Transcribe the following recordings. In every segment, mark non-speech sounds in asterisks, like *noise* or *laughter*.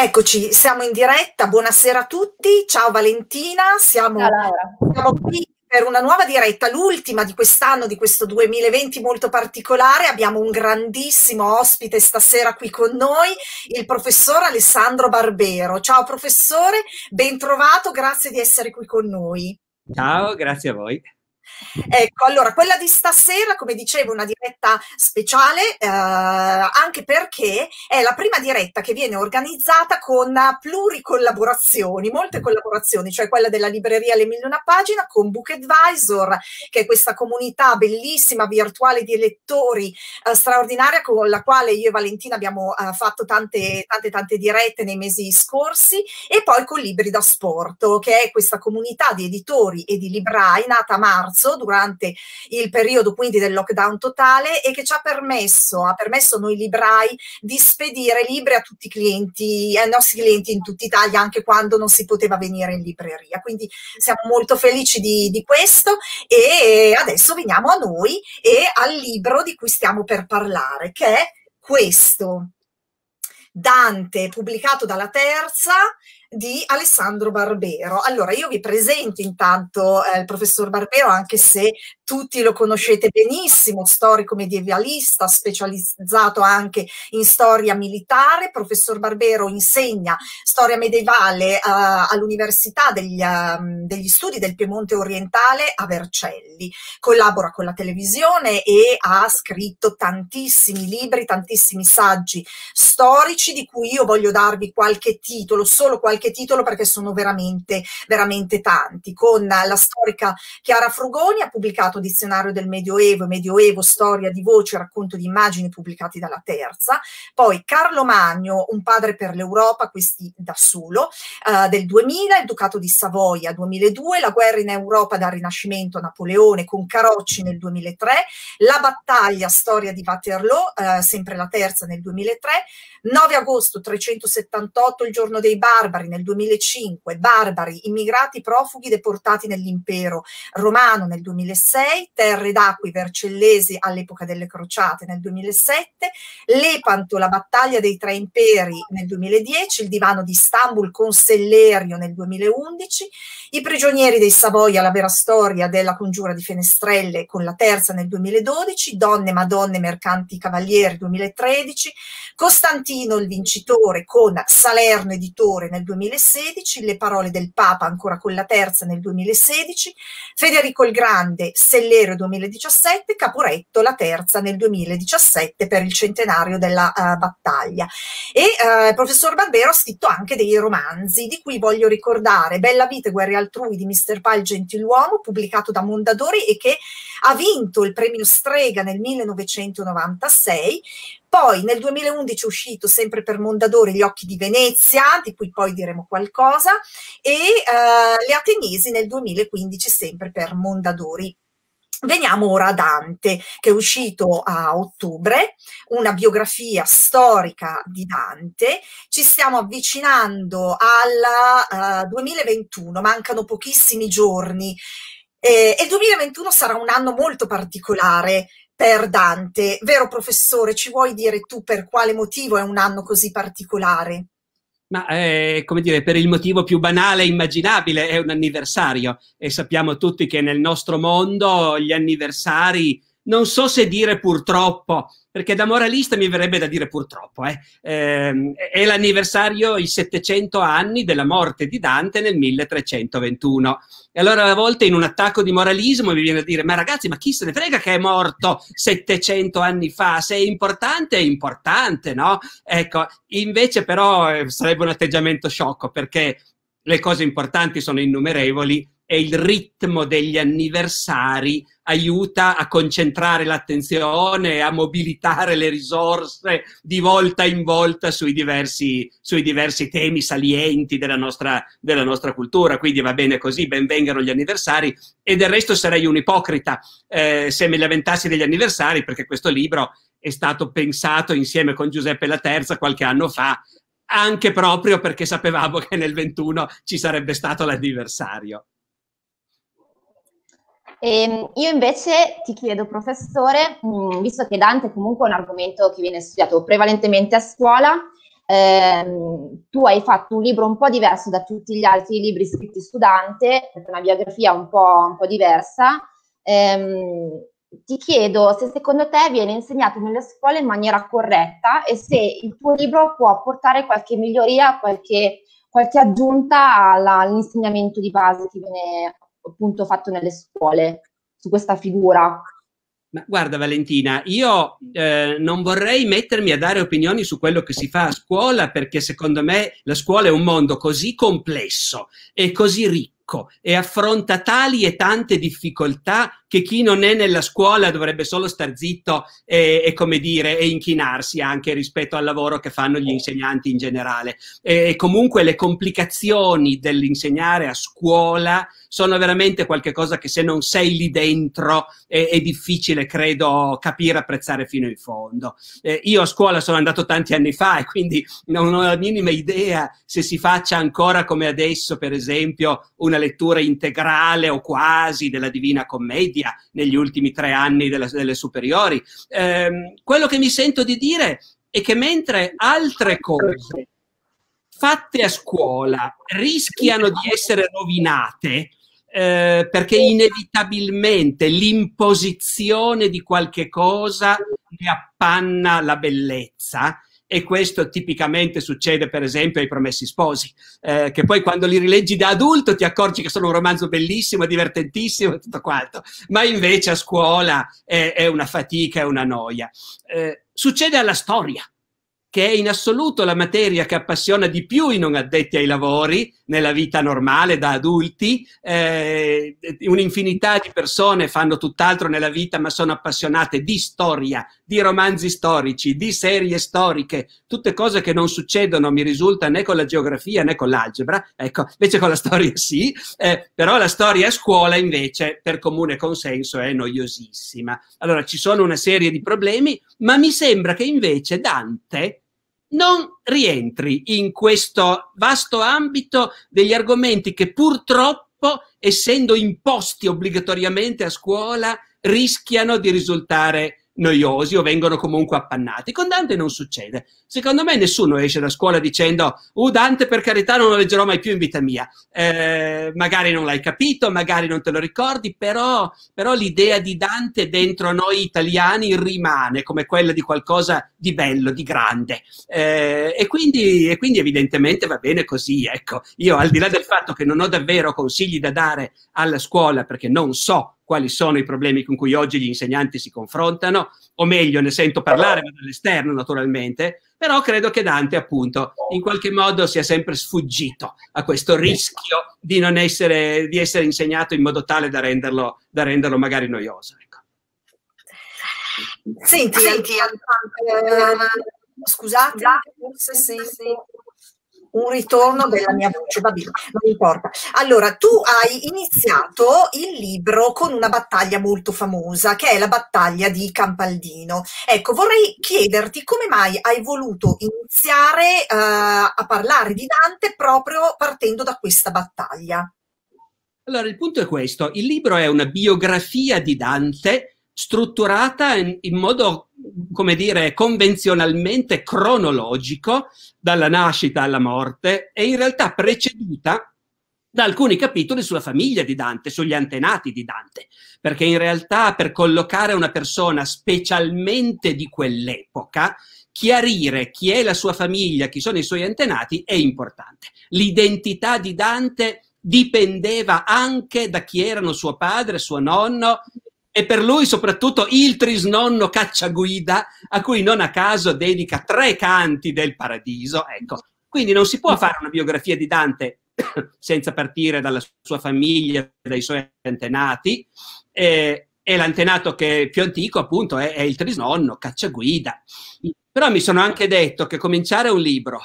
Eccoci, siamo in diretta, buonasera a tutti, ciao Valentina, siamo, ciao siamo, qui per una nuova diretta, l'ultima di quest'anno, di questo 2020 molto particolare, abbiamo un grandissimo ospite stasera qui con noi, il professor Alessandro Barbero. Ciao professore, ben trovato, grazie di essere qui con noi. Ciao, grazie a voi. Mm. Ecco, allora, quella di stasera, come dicevo, una diretta speciale, eh, anche perché è la prima diretta che viene organizzata con pluricollaborazioni, molte collaborazioni, cioè quella della libreria Le Mille Una Pagina con Book Advisor, che è questa comunità bellissima, virtuale di lettori eh, straordinaria con la quale io e Valentina abbiamo eh, fatto tante, tante, tante dirette nei mesi scorsi, e poi con Libri da Sporto, che è questa comunità di editori e di librai nata a marzo marzo, durante il periodo quindi del lockdown totale e che ci ha permesso, ha permesso noi librai di spedire libri a tutti i clienti, ai nostri clienti in tutta Italia, anche quando non si poteva venire in libreria. Quindi siamo molto felici di, di questo e adesso veniamo a noi e al libro di cui stiamo per parlare, che è questo. Dante, pubblicato dalla Terza, di Alessandro Barbero. Allora, io vi presento intanto eh, il professor Barbero, anche se tutti lo conoscete benissimo, storico medievalista, specializzato anche in storia militare. Professor Barbero insegna storia medievale uh, all'Università degli, uh, degli, Studi del Piemonte Orientale a Vercelli. Collabora con la televisione e ha scritto tantissimi libri, tantissimi saggi storici di cui io voglio darvi qualche titolo, solo qualche titolo perché sono veramente, veramente tanti. Con la storica Chiara Frugoni ha pubblicato pubblicato Dizionario del Medioevo, Medioevo, Storia di Voce, Racconto di Immagini pubblicati dalla Terza, poi Carlo Magno, Un padre per l'Europa, questi da solo, eh, del 2000, il Ducato di Savoia 2002, La guerra in Europa dal Rinascimento, a Napoleone con Carocci nel 2003, La battaglia, Storia di Waterloo, eh, sempre la Terza nel 2003, 9 agosto 378, il giorno dei barbari nel 2005, barbari, immigrati, profughi, deportati nell'impero romano nel 2006, 2006, Terry d'Acqui Vercellesi all'epoca delle crociate nel 2007, Lepanto la battaglia dei tre imperi nel 2010, il divano di Istanbul con Sellerio nel 2011, i prigionieri dei Savoia la vera storia della congiura di Fenestrelle con la terza nel 2012, Donne, Madonne, Mercanti, Cavalieri 2013, Costantino il vincitore con Salerno editore nel 2016, Le parole del Papa ancora con la terza nel 2016, Federico il Grande, Sellerio 2017, Caporetto la terza nel 2017 per il centenario della uh, battaglia. E uh, eh, il professor Barbero ha scritto anche dei romanzi, di cui voglio ricordare Bella vita e guerre altrui di Mr. il Gentiluomo, pubblicato da Mondadori e che ha vinto il premio Strega nel 1996, poi nel 2011 è uscito sempre per Mondadori Gli occhi di Venezia, di cui poi diremo qualcosa, e eh, Le Atenesi nel 2015 sempre per Mondadori. Veniamo ora a Dante, che è uscito a ottobre, una biografia storica di Dante. Ci stiamo avvicinando al uh, 2021, mancano pochissimi giorni. Eh, il 2021 sarà un anno molto particolare per Dante. Vero professore, ci vuoi dire tu per quale motivo è un anno così particolare? Ma eh, come dire, per il motivo più banale e immaginabile è un anniversario e sappiamo tutti che nel nostro mondo gli anniversari non so se dire purtroppo, perché da moralista mi verrebbe da dire purtroppo, eh. Eh, è l'anniversario, i 700 anni della morte di Dante nel 1321. E allora a volte in un attacco di moralismo mi viene a dire, ma ragazzi, ma chi se ne frega che è morto 700 anni fa? Se è importante, è importante, no? Ecco, invece però eh, sarebbe un atteggiamento sciocco, perché le cose importanti sono innumerevoli, e il ritmo degli anniversari aiuta a concentrare l'attenzione e a mobilitare le risorse di volta in volta sui diversi, sui diversi temi salienti della nostra, della nostra, cultura. Quindi va bene così, benvengano gli anniversari e del resto sarei un ipocrita eh, se mi lamentassi degli anniversari perché questo libro è stato pensato insieme con Giuseppe La Terza qualche anno fa anche proprio perché sapevamo che nel 21 ci sarebbe stato l'anniversario. E ehm, io invece ti chiedo, professore, mm, visto che Dante è comunque un argomento che viene studiato prevalentemente a scuola, ehm, tu hai fatto un libro un po' diverso da tutti gli altri libri scritti su Dante, una biografia un po', un po diversa. Ehm, ti chiedo se secondo te viene insegnato nelle scuole in maniera corretta e se il tuo libro può apportare qualche miglioria, qualche, qualche aggiunta alla, all'insegnamento di base che viene appunto fatto nelle scuole su questa figura. Ma guarda Valentina, io eh, non vorrei mettermi a dare opinioni su quello che si fa a scuola perché secondo me la scuola è un mondo così complesso e così ricco e affronta tali e tante difficoltà che chi non è nella scuola dovrebbe solo star zitto e, e come dire, e inchinarsi anche rispetto al lavoro che fanno gli insegnanti in generale. E, e comunque le complicazioni dell'insegnare a scuola sono veramente qualcosa che se non sei lì dentro è, è difficile, credo, capire, apprezzare fino in fondo. Eh, io a scuola sono andato tanti anni fa e quindi non ho la minima idea se si faccia ancora come adesso, per esempio, una lettura integrale o quasi della Divina Commedia media negli ultimi tre anni delle, delle superiori. Eh, quello che mi sento di dire è che mentre altre cose fatte a scuola rischiano di essere rovinate, eh, perché inevitabilmente l'imposizione di qualche cosa ne appanna la bellezza e questo tipicamente succede per esempio ai Promessi Sposi, eh, che poi quando li rileggi da adulto ti accorgi che sono un romanzo bellissimo, divertentissimo e tutto quanto, ma invece a scuola è, è una fatica, è una noia. Eh, succede alla storia, che è in assoluto la materia che appassiona di più i non addetti ai lavori, nella vita normale da adulti, eh, un'infinità di persone fanno tutt'altro nella vita ma sono appassionate di storia, di romanzi storici, di serie storiche, tutte cose che non succedono, mi risulta, né con la geografia né con l'algebra, ecco, invece con la storia sì, eh, però la storia a scuola invece per comune consenso è noiosissima. Allora ci sono una serie di problemi, ma mi sembra che invece Dante non rientri in questo vasto ambito degli argomenti che purtroppo, essendo imposti obbligatoriamente a scuola, rischiano di risultare noiosi o vengono comunque appannati. Con Dante non succede. Secondo me nessuno esce da scuola dicendo «Uh, Dante, per carità, non lo leggerò mai più in vita mia». Eh, magari non l'hai capito, magari non te lo ricordi, però, però l'idea di Dante dentro noi italiani rimane come quella di qualcosa di bello, di grande. Eh, e, quindi, e quindi evidentemente va bene così. Ecco, io al di là del fatto che non ho davvero consigli da dare alla scuola perché non so quali sono i problemi con cui oggi gli insegnanti si confrontano, o meglio ne sento parlare ma dall'esterno naturalmente, però credo che Dante appunto in qualche modo sia sempre sfuggito a questo rischio di non essere, di essere insegnato in modo tale da renderlo, da renderlo magari noioso. Ecco. Senti, Senti eh, scusate, forse sento un ritorno della mia voce, va bene, non importa. Allora, tu hai iniziato il libro con una battaglia molto famosa, che è la battaglia di Campaldino. Ecco, vorrei chiederti come mai hai voluto iniziare uh, a parlare di Dante proprio partendo da questa battaglia. Allora, il punto è questo, il libro è una biografia di Dante strutturata in, in modo come dire, convenzionalmente cronologico, dalla nascita alla morte, è in realtà preceduta da alcuni capitoli sulla famiglia di Dante, sugli antenati di Dante, perché in realtà per collocare una persona specialmente di quell'epoca, chiarire chi è la sua famiglia, chi sono i suoi antenati è importante. L'identità di Dante dipendeva anche da chi erano suo padre, suo nonno e per lui soprattutto il trisnonno cacciaguida a cui non a caso dedica tre canti del paradiso. Ecco, quindi non si può fare una biografia di Dante *coughs* senza partire dalla sua famiglia, dai suoi antenati. Eh, e l'antenato che è più antico appunto è, è il trisnonno, cacciaguida. Però mi sono anche detto che cominciare un libro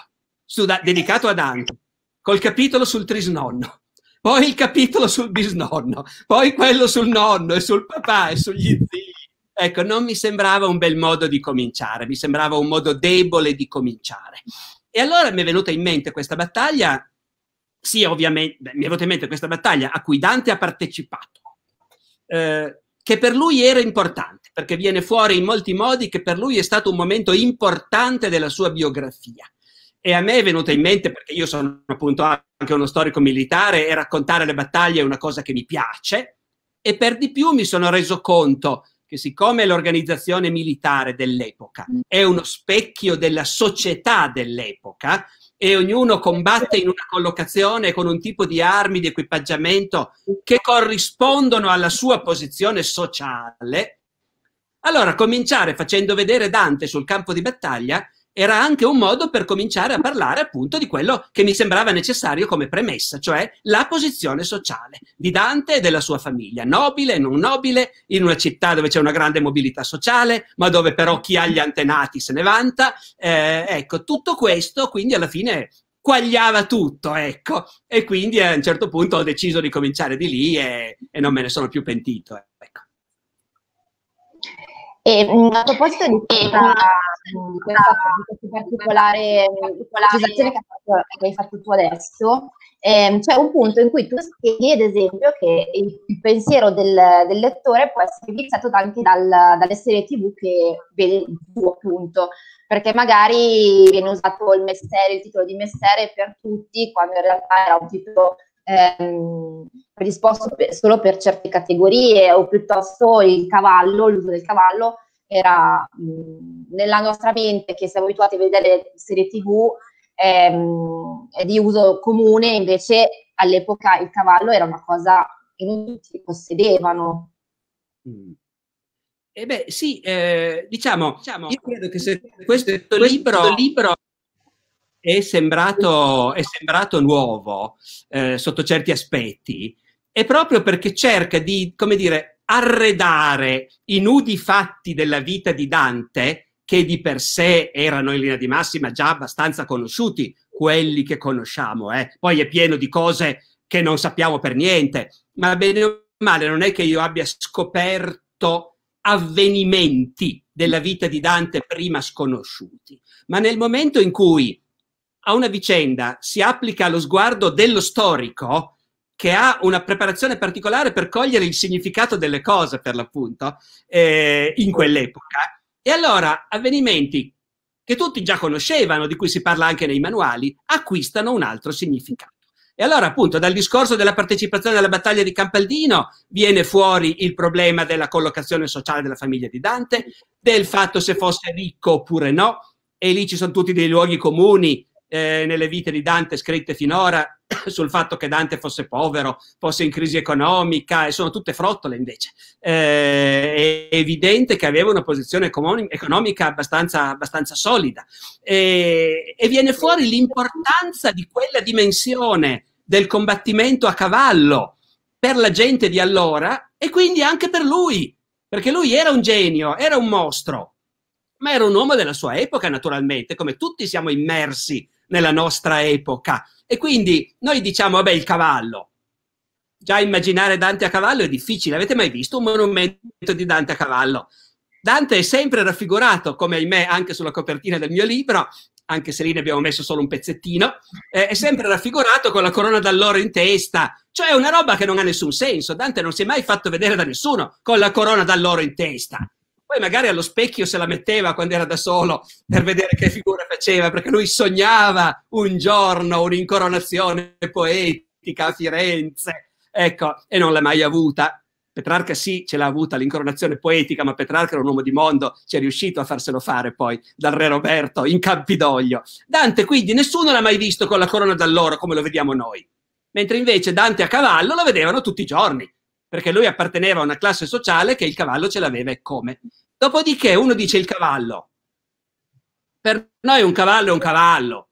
su, da, dedicato a Dante col capitolo sul trisnonno poi il capitolo sul bisnonno, poi quello sul nonno e sul papà e sugli zii. Ecco, non mi sembrava un bel modo di cominciare, mi sembrava un modo debole di cominciare. E allora mi è venuta in mente questa battaglia, sì, ovviamente, beh, mi è venuta in mente questa battaglia a cui Dante ha partecipato, eh, che per lui era importante, perché viene fuori in molti modi che per lui è stato un momento importante della sua biografia. E a me è venuta in mente, perché io sono appunto anche uno storico militare e raccontare le battaglie è una cosa che mi piace, e per di più mi sono reso conto che siccome l'organizzazione militare dell'epoca mm. è uno specchio della società dell'epoca, e ognuno combatte in una collocazione con un tipo di armi, di equipaggiamento che corrispondono alla sua posizione sociale, allora cominciare facendo vedere Dante sul campo di battaglia era anche un modo per cominciare a parlare appunto di quello che mi sembrava necessario come premessa, cioè la posizione sociale di Dante e della sua famiglia, nobile, non nobile, in una città dove c'è una grande mobilità sociale, ma dove però chi ha gli antenati se ne vanta. Eh, ecco, tutto questo quindi alla fine quagliava tutto, ecco, e quindi a un certo punto ho deciso di cominciare di lì e, e non me ne sono più pentito. Ecco. E mm, a proposito di questa Esatto. di questa, questa particolare legislazione che, che hai fatto tu adesso, ehm, c'è un punto in cui tu spieghi, ad esempio, che il, il pensiero del, del, lettore può essere fixato anche dal, dalle serie TV che vede il tuo appunto, perché magari viene usato il mestiere, il titolo di mestiere per tutti, quando in realtà era un titolo ehm, predisposto per, solo per certe categorie, o piuttosto il cavallo, l'uso del cavallo era mh, nella nostra mente che siamo abituati a vedere serie tv ehm, è di uso comune, invece all'epoca il cavallo era una cosa che non tutti possedevano. Mm. Eh beh, sì, eh, diciamo, diciamo, io credo che se questo, questo libro, libro è, sembrato, è sembrato, nuovo eh, sotto certi aspetti, è proprio perché cerca di, come dire, arredare i nudi fatti della vita di Dante, che di per sé erano in linea di massima già abbastanza conosciuti, quelli che conosciamo. Eh. Poi è pieno di cose che non sappiamo per niente, ma bene o male non è che io abbia scoperto avvenimenti della vita di Dante prima sconosciuti, ma nel momento in cui a una vicenda si applica lo sguardo dello storico, che ha una preparazione particolare per cogliere il significato delle cose, per l'appunto, eh, in quell'epoca. E allora avvenimenti che tutti già conoscevano, di cui si parla anche nei manuali, acquistano un altro significato. E allora appunto dal discorso della partecipazione alla battaglia di Campaldino viene fuori il problema della collocazione sociale della famiglia di Dante, del fatto se fosse ricco oppure no, e lì ci sono tutti dei luoghi comuni eh, nelle vite di Dante scritte finora *coughs* sul fatto che Dante fosse povero, fosse in crisi economica, e sono tutte frottole invece. Eh, è evidente che aveva una posizione economica abbastanza, abbastanza solida. Eh, e viene fuori l'importanza di quella dimensione del combattimento a cavallo per la gente di allora e quindi anche per lui, perché lui era un genio, era un mostro, ma era un uomo della sua epoca naturalmente, come tutti siamo immersi nella nostra epoca. E quindi noi diciamo, vabbè, il cavallo. Già immaginare Dante a cavallo è difficile. Avete mai visto un monumento di Dante a cavallo? Dante è sempre raffigurato, come ahimè anche sulla copertina del mio libro, anche se lì ne abbiamo messo solo un pezzettino, eh, è sempre raffigurato con la corona d'alloro in testa, cioè una roba che non ha nessun senso. Dante non si è mai fatto vedere da nessuno con la corona d'alloro in testa. Poi magari allo specchio se la metteva quando era da solo per vedere che figura faceva, perché lui sognava un giorno un'incoronazione poetica a Firenze, ecco, e non l'ha mai avuta. Petrarca sì, ce l'ha avuta l'incoronazione poetica, ma Petrarca era un uomo di mondo, ci è riuscito a farselo fare poi dal re Roberto in Campidoglio. Dante quindi nessuno l'ha mai visto con la corona d'alloro come lo vediamo noi, mentre invece Dante a cavallo lo vedevano tutti i giorni, perché lui apparteneva a una classe sociale che il cavallo ce l'aveva e come. Dopodiché uno dice il cavallo. Per noi un cavallo è un cavallo,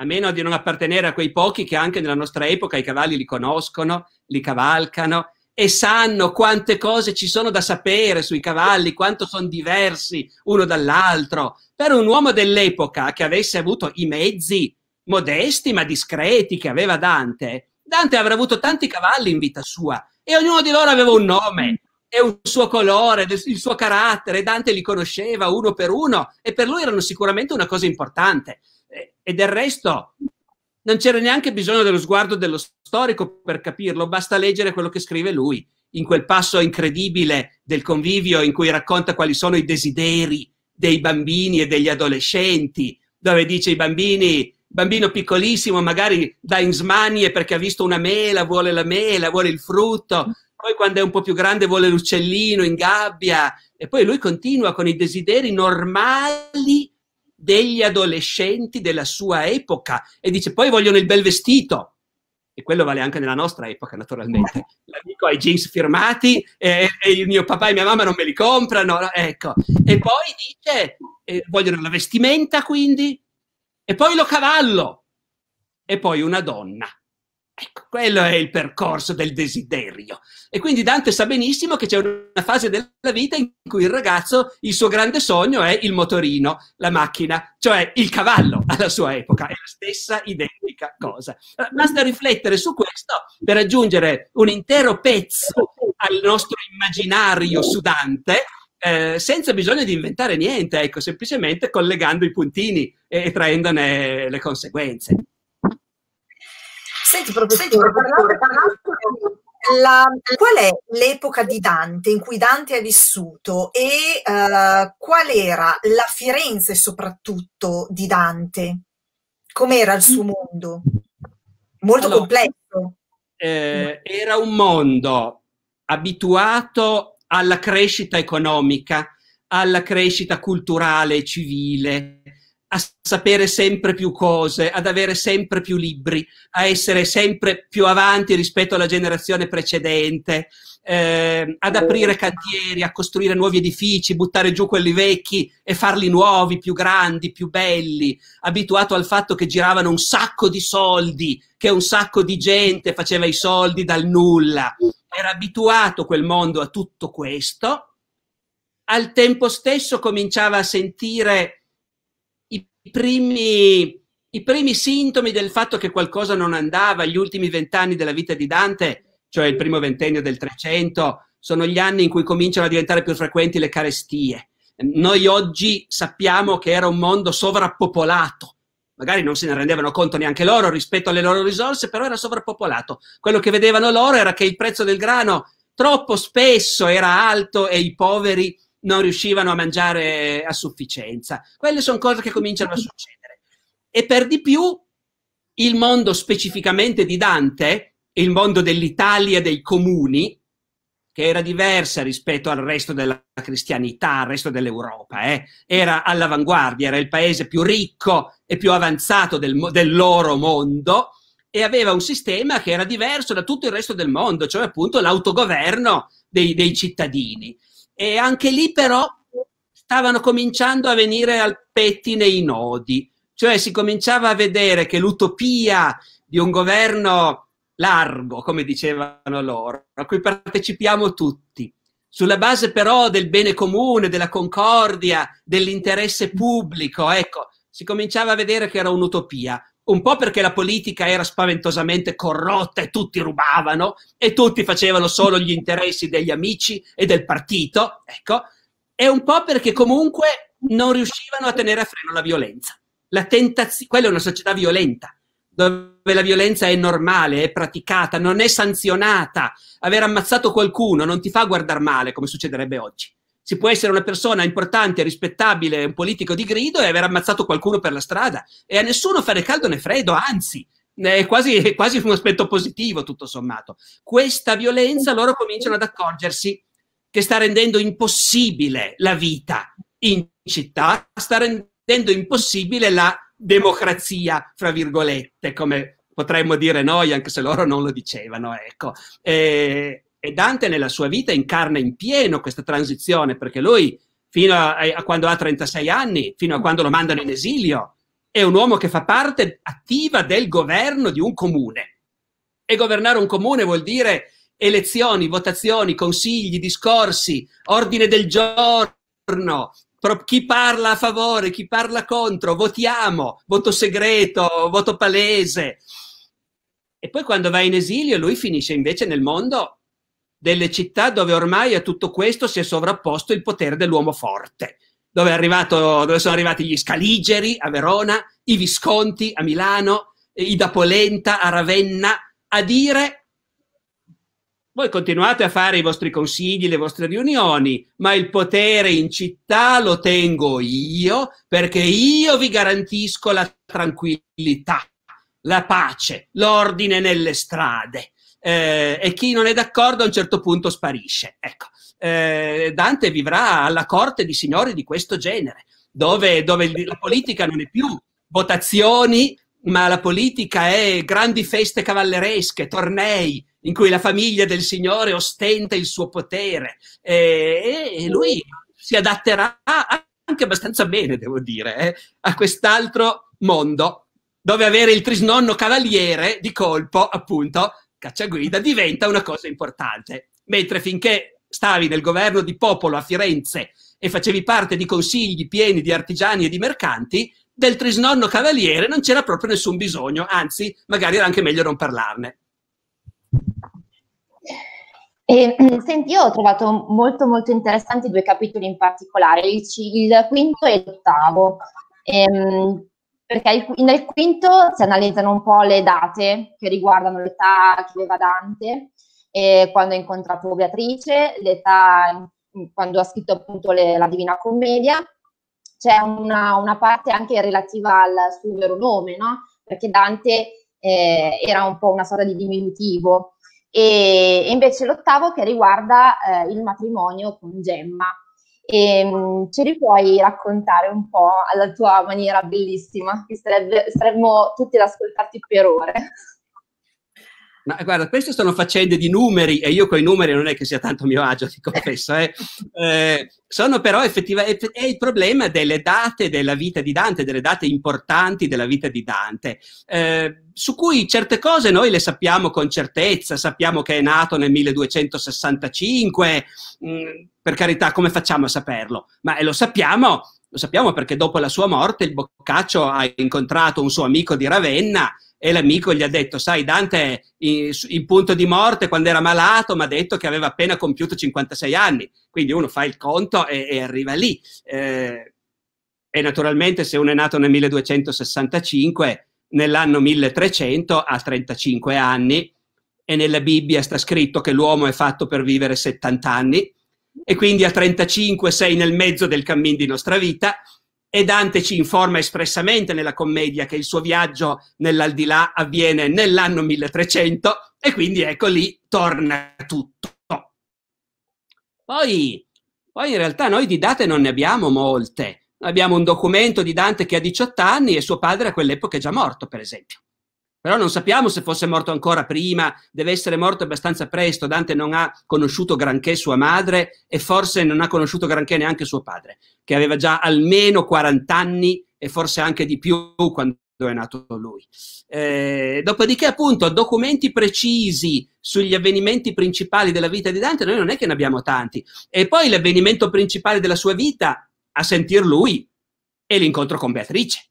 a meno di non appartenere a quei pochi che anche nella nostra epoca i cavalli li conoscono, li cavalcano e sanno quante cose ci sono da sapere sui cavalli, quanto sono diversi uno dall'altro. Per un uomo dell'epoca che avesse avuto i mezzi modesti ma discreti che aveva Dante, Dante avrà avuto tanti cavalli in vita sua, e ognuno di loro aveva un nome e un suo colore, il suo carattere, Dante li conosceva uno per uno e per lui erano sicuramente una cosa importante. E del resto non c'era neanche bisogno dello sguardo dello storico per capirlo, basta leggere quello che scrive lui in quel passo incredibile del convivio in cui racconta quali sono i desideri dei bambini e degli adolescenti, dove dice i bambini bambino piccolissimo magari da in smanie perché ha visto una mela, vuole la mela, vuole il frutto, poi quando è un po' più grande vuole l'uccellino in gabbia e poi lui continua con i desideri normali degli adolescenti della sua epoca e dice poi vogliono il bel vestito e quello vale anche nella nostra epoca naturalmente *laughs* l'amico ha i jeans firmati e, e mio papà e mia mamma non me li comprano ecco e poi dice eh, vogliono la vestimenta quindi e poi lo cavallo, e poi una donna. Ecco, quello è il percorso del desiderio. E quindi Dante sa benissimo che c'è una fase della vita in cui il ragazzo, il suo grande sogno è il motorino, la macchina, cioè il cavallo alla sua epoca. È la stessa identica cosa. Eh, basta riflettere su questo per aggiungere un intero pezzo al nostro immaginario su Dante eh, senza bisogno di inventare niente, ecco, semplicemente collegando i puntini e, e traendone le conseguenze. Senti, professore, parlando, qual è l'epoca di Dante in cui Dante ha vissuto e uh, qual era la Firenze soprattutto di Dante? Com'era il suo mondo? Molto allora, complesso. Eh, era un mondo abituato alla crescita economica, alla crescita culturale e civile, a sapere sempre più cose, ad avere sempre più libri, a essere sempre più avanti rispetto alla generazione precedente, eh, ad aprire cantieri, a costruire nuovi edifici, buttare giù quelli vecchi e farli nuovi, più grandi, più belli, abituato al fatto che giravano un sacco di soldi, che un sacco di gente faceva i soldi dal nulla. Era abituato quel mondo a tutto questo. Al tempo stesso cominciava a sentire primi, i primi sintomi del fatto che qualcosa non andava, gli ultimi vent'anni della vita di Dante, cioè il primo ventennio del Trecento, sono gli anni in cui cominciano a diventare più frequenti le carestie. Noi oggi sappiamo che era un mondo sovrappopolato, magari non se ne rendevano conto neanche loro rispetto alle loro risorse, però era sovrappopolato. Quello che vedevano loro era che il prezzo del grano troppo spesso era alto e i poveri non riuscivano a mangiare a sufficienza. Quelle sono cose che cominciano a succedere. E per di più, il mondo specificamente di Dante, il mondo dell'Italia dei comuni, che era diversa rispetto al resto della cristianità, al resto dell'Europa, eh? era all'avanguardia, era il paese più ricco e più avanzato del, del loro mondo e aveva un sistema che era diverso da tutto il resto del mondo, cioè appunto l'autogoverno dei, dei cittadini. E anche lì però stavano cominciando a venire al pettine i nodi, cioè si cominciava a vedere che l'utopia di un governo largo, come dicevano loro, a cui partecipiamo tutti, sulla base però del bene comune, della concordia, dell'interesse pubblico, ecco, si cominciava a vedere che era un'utopia un po' perché la politica era spaventosamente corrotta e tutti rubavano e tutti facevano solo gli interessi degli amici e del partito, ecco, e un po' perché comunque non riuscivano a tenere a freno la violenza. La tentazio- quella è una società violenta, dove la violenza è normale, è praticata, non è sanzionata. Aver ammazzato qualcuno non ti fa guardare male come succederebbe oggi. Si può essere una persona importante, rispettabile, un politico di grido e aver ammazzato qualcuno per la strada e a nessuno fare caldo né freddo, anzi, è quasi, è quasi un aspetto positivo tutto sommato. Questa violenza loro cominciano ad accorgersi che sta rendendo impossibile la vita in città, sta rendendo impossibile la democrazia, fra virgolette, come potremmo dire noi, anche se loro non lo dicevano. Ecco. E, eh, e Dante nella sua vita incarna in pieno questa transizione, perché lui fino a, eh, a, quando ha 36 anni, fino a quando lo mandano in esilio, è un uomo che fa parte attiva del governo di un comune. E governare un comune vuol dire elezioni, votazioni, consigli, discorsi, ordine del giorno, chi parla a favore, chi parla contro, votiamo, voto segreto, voto palese. E poi quando va in esilio lui finisce invece nel mondo delle città dove ormai a tutto questo si è sovrapposto il potere dell'uomo forte, dove, arrivato, dove sono arrivati gli Scaligeri a Verona, i Visconti a Milano, i da Polenta a Ravenna, a dire voi continuate a fare i vostri consigli, le vostre riunioni, ma il potere in città lo tengo io perché io vi garantisco la tranquillità, la pace, l'ordine nelle strade eh, e chi non è d'accordo a un certo punto sparisce. Ecco, eh, Dante vivrà alla corte di signori di questo genere, dove, dove la politica non è più votazioni, ma la politica è grandi feste cavalleresche, tornei, in cui la famiglia del signore ostenta il suo potere eh, e lui si adatterà anche abbastanza bene, devo dire, eh, a quest'altro mondo dove avere il trisnonno cavaliere di colpo, appunto, cacciaguida diventa una cosa importante. Mentre finché stavi nel governo di popolo a Firenze e facevi parte di consigli pieni di artigiani e di mercanti, del trisnonno cavaliere non c'era proprio nessun bisogno, anzi, magari era anche meglio non parlarne. E, mm, senti, io ho trovato molto molto interessanti due capitoli in particolare, il, il quinto e l'ottavo. Ehm, perché nel quinto si analizzano un po' le date che riguardano l'età che aveva Dante, eh, quando ha incontrato Beatrice, l'età quando ha scritto appunto le, la Divina Commedia, c'è una, una, parte anche relativa al suo vero nome, no? perché Dante eh, era un po' una sorta di diminutivo, e, e invece l'ottavo che riguarda eh, il matrimonio con Gemma, e ehm, ce li puoi raccontare un po' alla tua maniera bellissima, che sarebbe, saremmo tutti ad ascoltarti per ore. Ma guarda, queste sono faccende di numeri e io con i numeri non è che sia tanto mio agio, ti confesso. Eh. Eh, sono però effettivamente, è il problema delle date della vita di Dante, delle date importanti della vita di Dante, eh, su cui certe cose noi le sappiamo con certezza, sappiamo che è nato nel 1265, mh, mm, per carità, come facciamo a saperlo? Ma eh, lo sappiamo lo sappiamo perché dopo la sua morte il Boccaccio ha incontrato un suo amico di Ravenna e l'amico gli ha detto, sai Dante in, in punto di morte quando era malato mi ha detto che aveva appena compiuto 56 anni, quindi uno fa il conto e, e arriva lì. Eh, e naturalmente se uno è nato nel 1265, nell'anno 1300 ha 35 anni e nella Bibbia sta scritto che l'uomo è fatto per vivere 70 anni e quindi a 35 sei nel mezzo del cammino di nostra vita e Dante ci informa espressamente nella commedia che il suo viaggio nell'aldilà avviene nell'anno 1300 e quindi ecco lì torna tutto. Poi, poi in realtà noi di date non ne abbiamo molte. Abbiamo un documento di Dante che ha 18 anni e suo padre a quell'epoca è già morto, per esempio. Però non sappiamo se fosse morto ancora prima, deve essere morto abbastanza presto. Dante non ha conosciuto granché sua madre e forse non ha conosciuto granché neanche suo padre, che aveva già almeno 40 anni e forse anche di più quando è nato lui. Eh, dopodiché, appunto, documenti precisi sugli avvenimenti principali della vita di Dante, noi non è che ne abbiamo tanti. E poi l'avvenimento principale della sua vita, a sentir lui, è l'incontro con Beatrice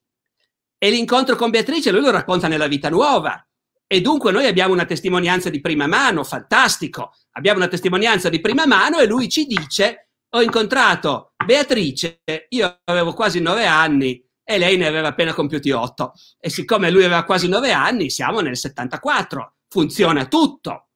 e l'incontro con Beatrice lui lo racconta nella vita nuova. E dunque noi abbiamo una testimonianza di prima mano, fantastico. Abbiamo una testimonianza di prima mano e lui ci dice, ho incontrato Beatrice, io avevo quasi nove anni e lei ne aveva appena compiuti otto. E siccome lui aveva quasi nove anni, siamo nel 74, funziona tutto.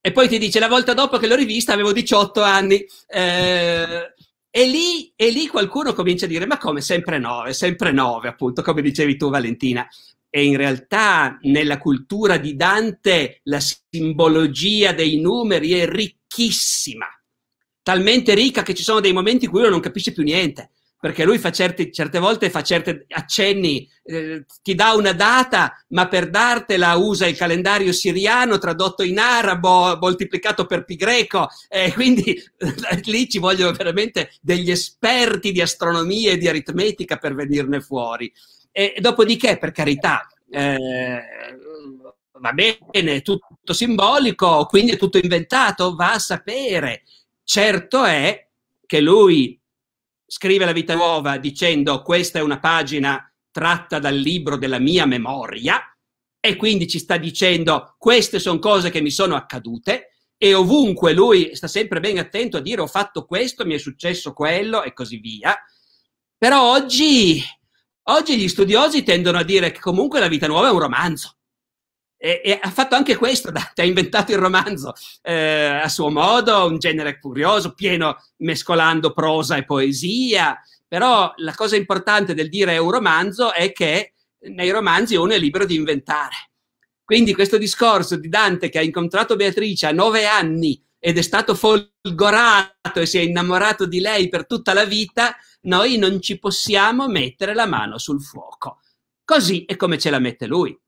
E poi ti dice, la volta dopo che l'ho rivista avevo 18 anni. Eh, e lì, e lì qualcuno comincia a dire, ma come, sempre 9, sempre 9, appunto, come dicevi tu Valentina. E in realtà nella cultura di Dante la simbologia dei numeri è ricchissima, talmente ricca che ci sono dei momenti in cui uno non capisce più niente perché lui fa certi, certe volte fa certi accenni, eh, ti dà una data, ma per dartela usa il calendario siriano tradotto in arabo, moltiplicato per pi greco, eh, quindi *laughs* lì ci vogliono veramente degli esperti di astronomia e di aritmetica per venirne fuori. E, e dopodiché, per carità, eh, va bene, è tutto simbolico, quindi è tutto inventato, va a sapere. Certo è che lui scrive La vita nuova dicendo questa è una pagina tratta dal libro della mia memoria e quindi ci sta dicendo queste sono cose che mi sono accadute e ovunque lui sta sempre ben attento a dire ho fatto questo, mi è successo quello e così via. Però oggi, oggi gli studiosi tendono a dire che comunque la vita nuova è un romanzo e, e, ha fatto anche questo, *laughs* Dante, ha inventato il romanzo eh, a suo modo, un genere curioso, pieno mescolando prosa e poesia, però la cosa importante del dire è un romanzo è che nei romanzi uno è libero di inventare. Quindi questo discorso di Dante che ha incontrato Beatrice a nove anni ed è stato folgorato e si è innamorato di lei per tutta la vita, noi non ci possiamo mettere la mano sul fuoco. Così è come ce la mette lui.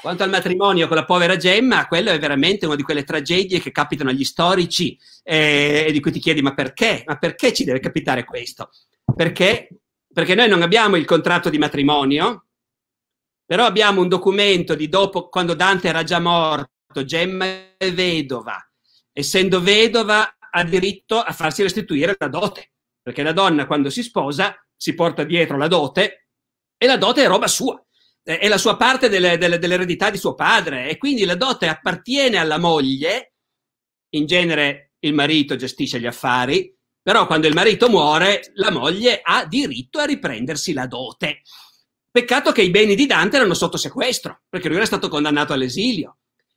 Quanto al matrimonio con la povera Gemma, quello è veramente una di quelle tragedie che capitano agli storici eh, e di cui ti chiedi ma perché? Ma perché ci deve capitare questo? Perché? Perché noi non abbiamo il contratto di matrimonio, però abbiamo un documento di dopo, quando Dante era già morto, Gemma è vedova. Essendo vedova ha diritto a farsi restituire la dote, perché la donna quando si sposa si porta dietro la dote e la dote è roba sua è la sua parte delle, delle, dell'eredità di suo padre e quindi la dote appartiene alla moglie, in genere il marito gestisce gli affari, però quando il marito muore la moglie ha diritto a riprendersi la dote. Peccato che i beni di Dante erano sotto sequestro, perché lui era stato condannato all'esilio.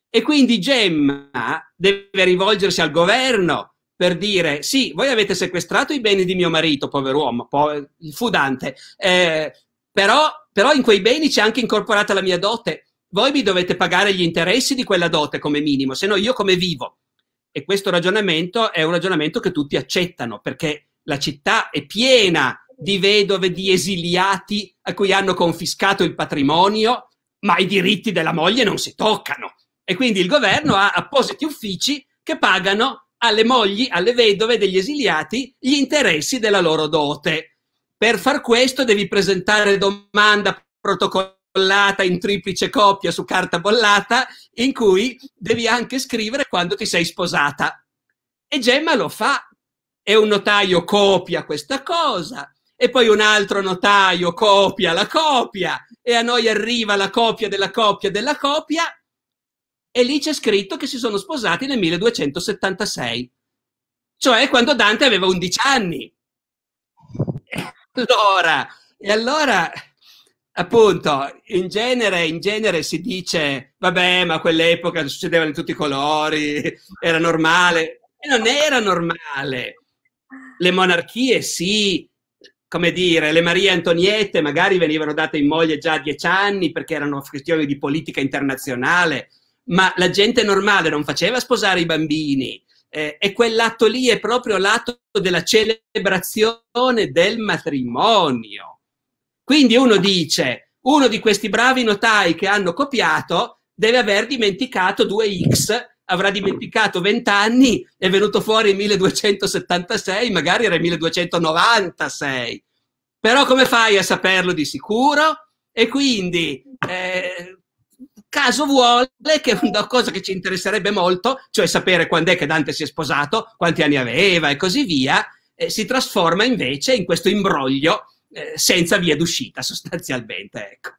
E quindi Gemma deve rivolgersi al governo per dire sì, voi avete sequestrato i beni di mio marito, pover'uomo, po- fu Dante, eh, però, però in quei beni c'è anche incorporata la mia dote. Voi mi dovete pagare gli interessi di quella dote come minimo, se no io come vivo? E questo ragionamento è un ragionamento che tutti accettano, perché la città è piena di vedove, di esiliati a cui hanno confiscato il patrimonio, ma i diritti della moglie non si toccano. E quindi il governo ha appositi uffici che pagano alle mogli, alle vedove degli esiliati gli interessi della loro dote. Per far questo devi presentare domanda protocollata in triplice coppia su carta bollata in cui devi anche scrivere quando ti sei sposata. E Gemma lo fa e un notaio copia questa cosa e poi un altro notaio copia la copia e a noi arriva la copia della copia della copia e lì c'è scritto che si sono sposati nel 1276, cioè quando Dante aveva 11 anni. Eh, allora, e allora appunto, in genere, in genere, si dice, vabbè, ma quell'epoca succedeva in tutti i colori, era normale. E non era normale. Le monarchie sì, come dire, le Marie Antoniette magari venivano date in moglie già a dieci anni perché erano questioni di politica internazionale, ma la gente normale non faceva sposare i bambini, eh, e quell'atto lì è proprio l'atto della celebrazione del matrimonio. Quindi uno dice, uno di questi bravi notai che hanno copiato deve aver dimenticato 2x, avrà dimenticato 20 anni, è venuto fuori 1276, magari era 1296. Però come fai a saperlo di sicuro? E quindi eh, caso vuole che una cosa che ci interesserebbe molto, cioè sapere quando è che Dante si è sposato, quanti anni aveva e così via, eh, si trasforma invece in questo imbroglio eh, senza via d'uscita sostanzialmente. Ecco.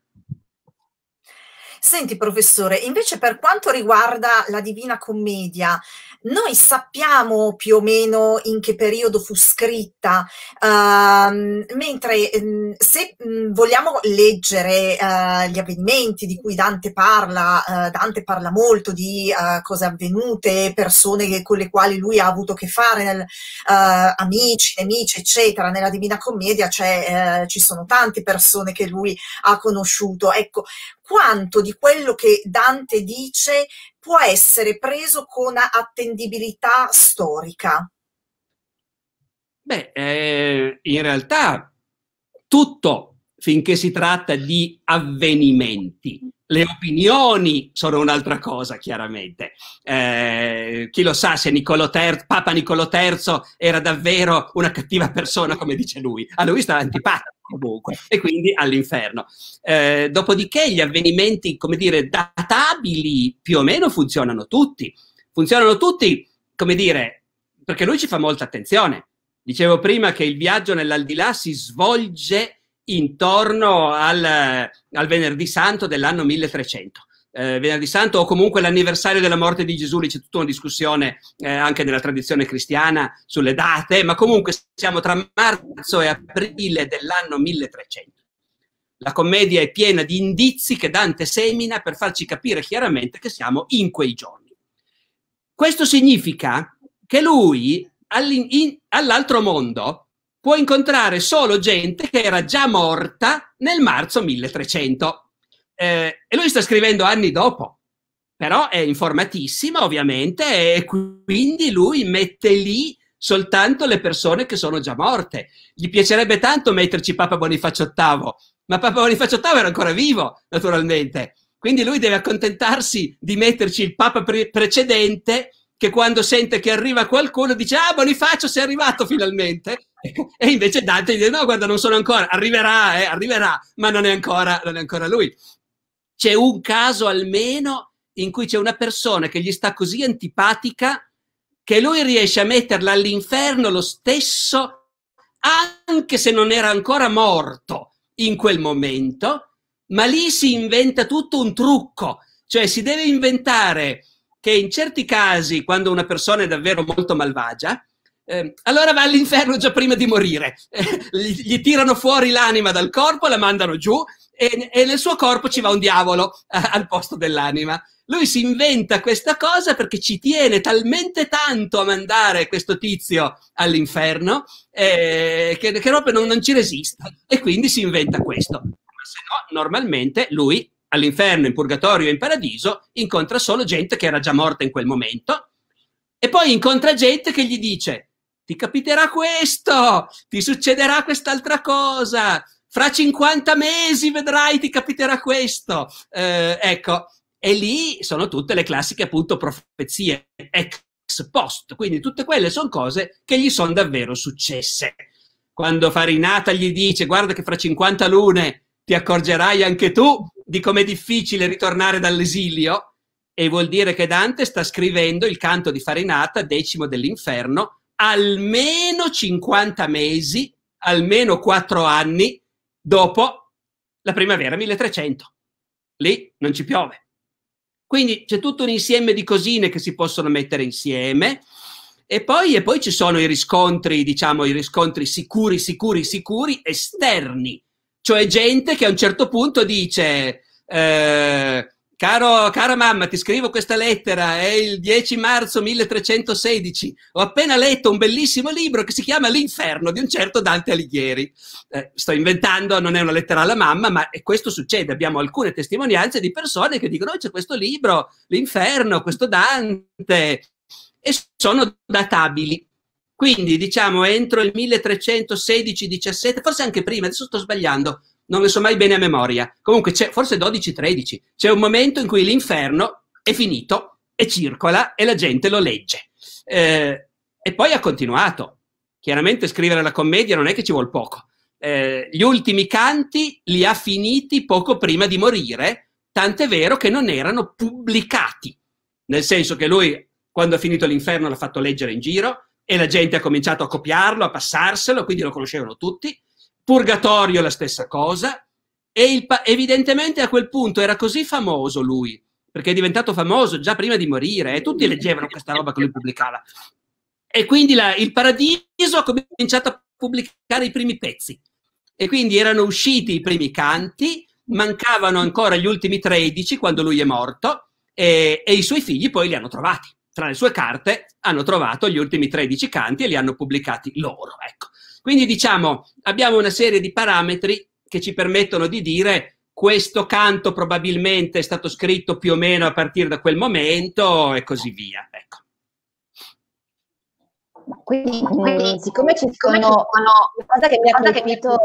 Senti professore, invece per quanto riguarda la Divina Commedia, noi sappiamo più o meno in che periodo fu scritta, ehm, mentre ehm, se mh, vogliamo leggere eh, gli avvenimenti di cui Dante parla, eh, Dante parla molto di eh, cose avvenute, persone che, con le quali lui ha avuto a che fare, nel, eh, amici, nemici, eccetera. Nella Divina Commedia eh, ci sono tante persone che lui ha conosciuto. Ecco, quanto di quello che Dante dice può essere preso con attendibilità storica? Beh, eh, in realtà tutto finché si tratta di avvenimenti. Le opinioni sono un'altra cosa, chiaramente. Eh, chi lo sa se Niccolo III, Papa Niccolo III era davvero una cattiva persona, come dice lui. A ah, lui stava antipatico ovunque, e quindi all'inferno. Eh, dopodiché gli avvenimenti, come dire, databili più o meno funzionano tutti. Funzionano tutti, come dire, perché lui ci fa molta attenzione. Dicevo prima che il viaggio nell'aldilà si svolge intorno al, al venerdì santo dell'anno 1300 eh, venerdì santo o comunque l'anniversario della morte di Gesù, lì c'è tutta una discussione eh, anche nella tradizione cristiana sulle date, ma comunque siamo tra marzo e aprile dell'anno 1300. La commedia è piena di indizi che Dante semina per farci capire chiaramente che siamo in quei giorni. Questo significa che lui in, all'altro mondo può incontrare solo gente che era già morta nel marzo 1300 eh, e lui sta scrivendo anni dopo, però è informatissima ovviamente e quindi lui mette lì soltanto le persone che sono già morte. Gli piacerebbe tanto metterci Papa Bonifacio VIII, ma Papa Bonifacio VIII era ancora vivo, naturalmente. Quindi lui deve accontentarsi di metterci il Papa pre- precedente che quando sente che arriva qualcuno dice ah Bonifacio sei arrivato finalmente *laughs* e invece Dante dice no guarda non sono ancora, arriverà, eh, arriverà, ma non è ancora, non è ancora lui c'è un caso almeno in cui c'è una persona che gli sta così antipatica che lui riesce a metterla all'inferno lo stesso, anche se non era ancora morto in quel momento, ma lì si inventa tutto un trucco, cioè si deve inventare che in certi casi, quando una persona è davvero molto malvagia, eh, allora va all'inferno già prima di morire, *laughs* gli tirano fuori l'anima dal corpo, la mandano giù e, e nel suo corpo ci va un diavolo a, eh, al posto dell'anima. Lui si inventa questa cosa perché ci tiene talmente tanto a mandare questo tizio all'inferno eh, che, che proprio non, non ci resiste e quindi si inventa questo. Ma se no, normalmente lui all'inferno, in purgatorio e in paradiso incontra solo gente che era già morta in quel momento e poi incontra gente che gli dice ti capiterà questo, ti succederà quest'altra cosa, fra 50 mesi vedrai, ti capiterà questo. Eh, ecco, e lì sono tutte le classiche appunto profezie ex post, quindi tutte quelle sono cose che gli sono davvero successe. Quando Farinata gli dice guarda che fra 50 lune ti accorgerai anche tu di com'è difficile ritornare dall'esilio, e vuol dire che Dante sta scrivendo il canto di Farinata, decimo dell'inferno, almeno 50 mesi, almeno 4 anni dopo la primavera 1300. Lì non ci piove. Quindi c'è tutto un insieme di cosine che si possono mettere insieme e poi, e poi ci sono i riscontri, diciamo, i riscontri sicuri, sicuri, sicuri esterni, cioè gente che a un certo punto dice eh, Caro, cara mamma, ti scrivo questa lettera, è il 10 marzo 1316. Ho appena letto un bellissimo libro che si chiama L'inferno di un certo Dante Alighieri. Eh, sto inventando, non è una lettera alla mamma, ma questo succede. Abbiamo alcune testimonianze di persone che dicono oh, c'è questo libro, L'inferno, questo Dante, e sono databili. Quindi diciamo entro il 1316-17, forse anche prima, adesso sto sbagliando, non le so mai bene a memoria. Comunque, forse 12-13, c'è un momento in cui l'inferno è finito e circola e la gente lo legge. Eh, e poi ha continuato. Chiaramente scrivere la commedia non è che ci vuole poco. Eh, gli ultimi canti li ha finiti poco prima di morire, tant'è vero che non erano pubblicati, nel senso che lui, quando ha finito l'inferno, l'ha fatto leggere in giro e la gente ha cominciato a copiarlo, a passarselo, quindi lo conoscevano tutti Purgatorio la stessa cosa, e il, evidentemente a quel punto era così famoso lui, perché è diventato famoso già prima di morire, e eh, tutti leggevano questa roba che lui pubblicava. E quindi la, il Paradiso ha cominciato a pubblicare i primi pezzi. E quindi erano usciti i primi canti, mancavano ancora gli ultimi 13 quando lui è morto, e, e i suoi figli poi li hanno trovati. Tra le sue carte hanno trovato gli ultimi 13 canti e li hanno pubblicati loro. Ecco. Quindi diciamo, abbiamo una serie di parametri che ci permettono di dire questo canto probabilmente è stato scritto più o meno a partire da quel momento e così via. Ecco. Quindi, quindi, siccome ci sono, una cosa che mi ha colpito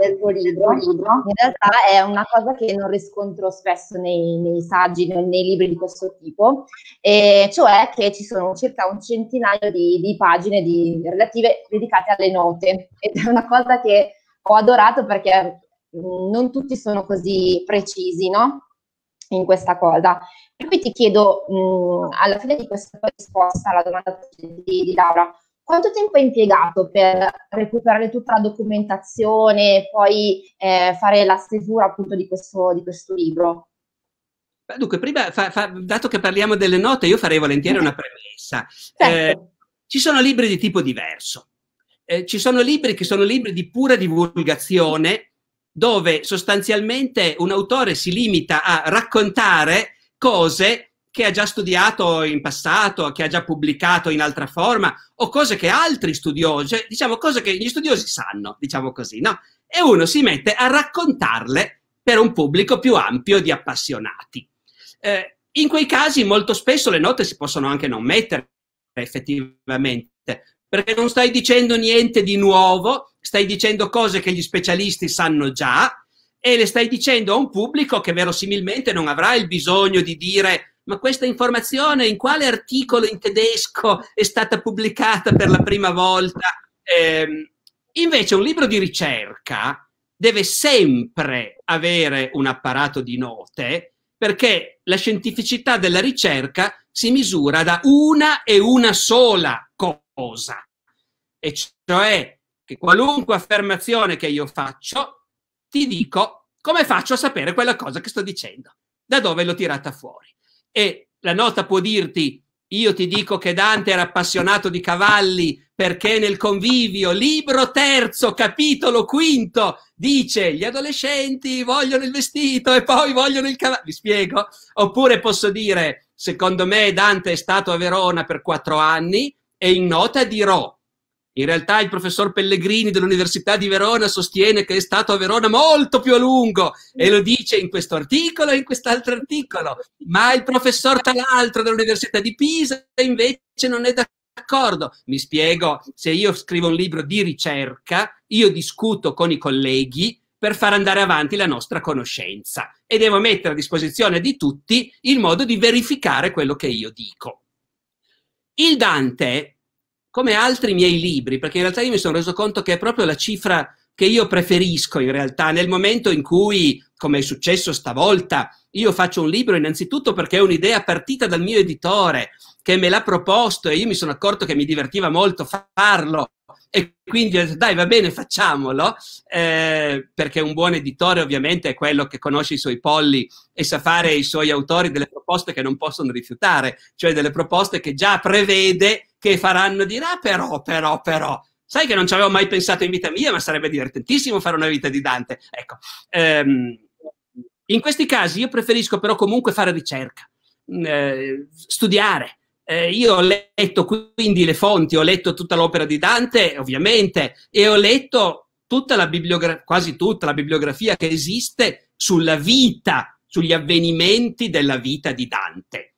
nel tuo libro, in realtà è una cosa che non riscontro spesso nei, nei saggi, nei, nei, libri di questo tipo, e cioè che ci sono circa un centinaio di, di pagine di, relative dedicate alle note ed è una cosa che ho adorato perché mm, non tutti sono così precisi, no? in questa cosa. Per cui ti chiedo, mh, mm, alla fine di questa tua risposta alla domanda di, di Laura, quanto tempo hai impiegato per recuperare tutta la documentazione e poi eh, fare la stesura appunto di questo, di questo libro? Dunque, prima, fa, fa, dato che parliamo delle note, io farei volentieri una premessa. Certo. Eh, ci sono libri di tipo diverso. Eh, ci sono libri che sono libri di pura divulgazione, dove sostanzialmente un autore si limita a raccontare cose che ha già studiato in passato, che ha già pubblicato in altra forma, o cose che altri studiosi, diciamo cose che gli studiosi sanno, diciamo così, no? E uno si mette a raccontarle per un pubblico più ampio di appassionati. Eh, in quei casi molto spesso le note si possono anche non mettere effettivamente, perché non stai dicendo niente di nuovo, stai dicendo cose che gli specialisti sanno già e le stai dicendo a un pubblico che verosimilmente non avrà il bisogno di dire ma questa informazione in quale articolo in tedesco è stata pubblicata per la prima volta? Eh, invece un libro di ricerca deve sempre avere un apparato di note perché la scientificità della ricerca si misura da una e una sola cosa, e cioè che qualunque affermazione che io faccio, ti dico come faccio a sapere quella cosa che sto dicendo, da dove l'ho tirata fuori e la nota può dirti io ti dico che Dante era appassionato di cavalli perché nel convivio, libro terzo, capitolo quinto, dice gli adolescenti vogliono il vestito e poi vogliono il cavallo. Vi spiego? Oppure posso dire, secondo me Dante è stato a Verona per quattro anni e in nota dirò in realtà il professor Pellegrini dell'Università di Verona sostiene che è stato a Verona molto più a lungo e lo dice in questo articolo e in quest'altro articolo, ma il professor Talaltro dell'Università di Pisa invece non è d'accordo. Mi spiego, se io scrivo un libro di ricerca, io discuto con i colleghi per far andare avanti la nostra conoscenza e devo mettere a disposizione di tutti il modo di verificare quello che io dico. Il Dante come altri miei libri, perché in realtà io mi sono reso conto che è proprio la cifra che io preferisco in realtà nel momento in cui, come è successo stavolta, io faccio un libro innanzitutto perché è un'idea partita dal mio editore che me l'ha proposto e io mi sono accorto che mi divertiva molto farlo e quindi ho detto dai va bene facciamolo eh, perché un buon editore ovviamente è quello che conosce i suoi polli e sa fare ai suoi autori delle proposte che non possono rifiutare, cioè delle proposte che già prevede che faranno di ah, però, però, però. Sai che non ci avevo mai pensato in vita mia, ma sarebbe divertentissimo fare una vita di Dante. Ecco, ehm, in questi casi io preferisco però comunque fare ricerca, mm, eh, studiare. Eh, io ho letto quindi le fonti, ho letto tutta l'opera di Dante, ovviamente, e ho letto tutta quasi tutta la bibliografia che esiste sulla vita, sugli avvenimenti della vita di Dante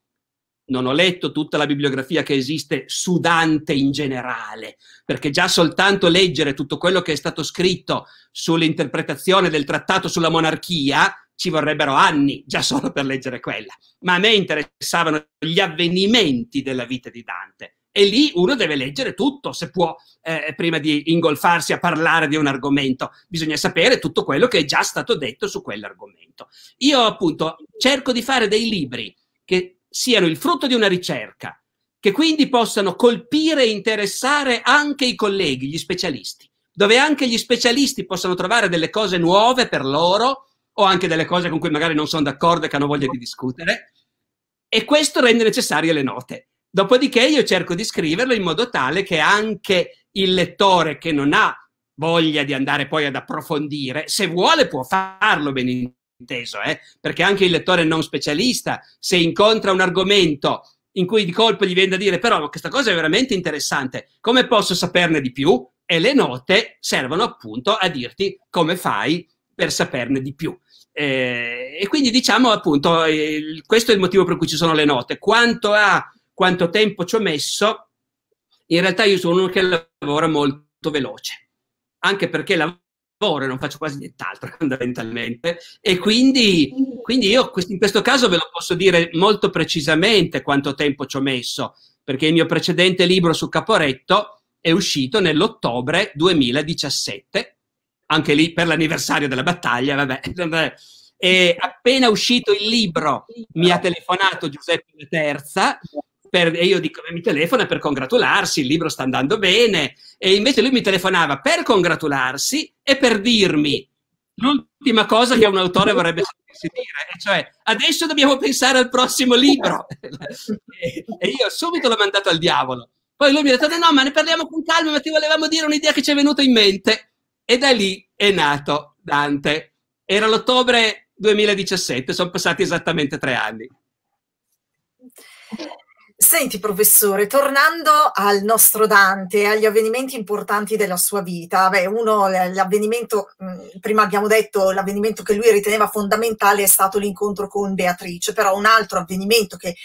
non ho letto tutta la bibliografia che esiste su Dante in generale, perché già soltanto leggere tutto quello che è stato scritto sull'interpretazione del trattato sulla monarchia ci vorrebbero anni già solo per leggere quella, ma a me interessavano gli avvenimenti della vita di Dante. E lì uno deve leggere tutto, se può, eh, prima di ingolfarsi a parlare di un argomento. Bisogna sapere tutto quello che è già stato detto su quell'argomento. Io appunto cerco di fare dei libri che siano il frutto di una ricerca, che quindi possano colpire e interessare anche i colleghi, gli specialisti, dove anche gli specialisti possano trovare delle cose nuove per loro o anche delle cose con cui magari non sono d'accordo e che hanno voglia di discutere, e questo rende necessarie le note. Dopodiché io cerco di scriverlo in modo tale che anche il lettore che non ha voglia di andare poi ad approfondire, se vuole può farlo ben inteso, eh? perché anche il lettore non specialista, se incontra un argomento in cui di colpo gli viene da dire però questa cosa è veramente interessante, come posso saperne di più? E le note servono appunto a dirti come fai per saperne di più. Eh, e quindi diciamo appunto, eh, il, questo è il motivo per cui ci sono le note. Quanto a quanto tempo ci ho messo, in realtà io sono uno che lavora molto veloce, anche perché lavoro e non faccio quasi nient'altro *laughs* fondamentalmente. E quindi, quindi io in questo caso ve lo posso dire molto precisamente quanto tempo ci ho messo, perché il mio precedente libro su Caporetto è uscito nell'ottobre 2017 anche lì per l'anniversario della battaglia, vabbè. *laughs* vabbè. E appena uscito il libro mi ha telefonato Giuseppe la Terza per, e io dico, mi telefona per congratularsi, il libro sta andando bene, e invece lui mi telefonava per congratularsi e per dirmi l'ultima cosa che un autore vorrebbe sentirsi dire, e cioè adesso dobbiamo pensare al prossimo libro. *laughs* e io subito l'ho mandato al diavolo. Poi lui mi ha detto, no, no, ma ne parliamo con calma, ma ti volevamo dire un'idea che ci è venuta in mente e da lì è nato Dante. Era l'ottobre 2017, sono passati esattamente tre anni. Senti professore, tornando al nostro Dante, agli avvenimenti importanti della sua vita, beh, uno, l'avvenimento, prima abbiamo detto, l'avvenimento che lui riteneva fondamentale è stato l'incontro con Beatrice, però un altro avvenimento che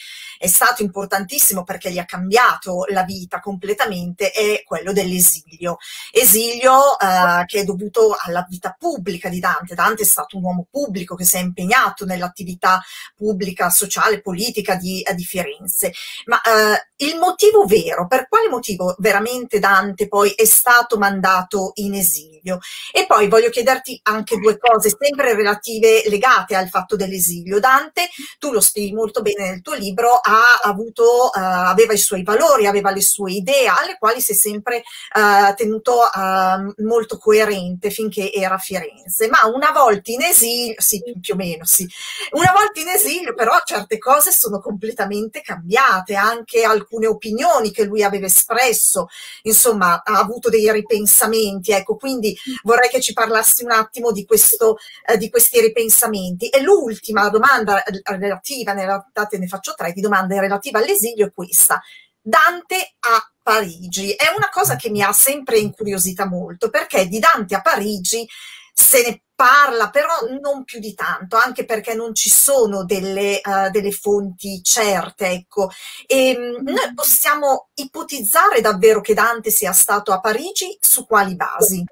è stato importantissimo perché gli ha cambiato la vita completamente è quello dell'esilio. Esilio eh, che è dovuto alla vita pubblica di Dante. Dante è stato un uomo pubblico che si è impegnato nell'attività pubblica, sociale, politica di, eh, di Firenze. Ma eh, il motivo vero, per quale motivo veramente Dante poi è stato mandato in esilio? E poi voglio chiederti anche due cose, sempre relative, legate al fatto dell'esilio. Dante, tu lo spieghi molto bene nel tuo libro, ha ha avuto, uh, aveva i suoi valori, aveva le sue idee, alle quali si è sempre uh, tenuto uh, molto coerente finché era a Firenze. Ma una volta in esilio, sì, più o meno, sì, una volta in esilio, però certe cose sono completamente cambiate, anche alcune opinioni che lui aveva espresso, insomma, ha avuto dei ripensamenti. Ecco, quindi vorrei che ci parlassi un attimo di, questo, eh, di questi ripensamenti. E l'ultima domanda eh, relativa, ne, ne faccio tre, di domanda domanda relativa all'esilio è questa. Dante a Parigi è una cosa che mi ha sempre incuriosita molto perché di Dante a Parigi se ne parla, però non più di tanto, anche perché non ci sono delle, uh, delle fonti certe, ecco. E, ehm, noi possiamo ipotizzare davvero che Dante sia stato a Parigi su quali basi?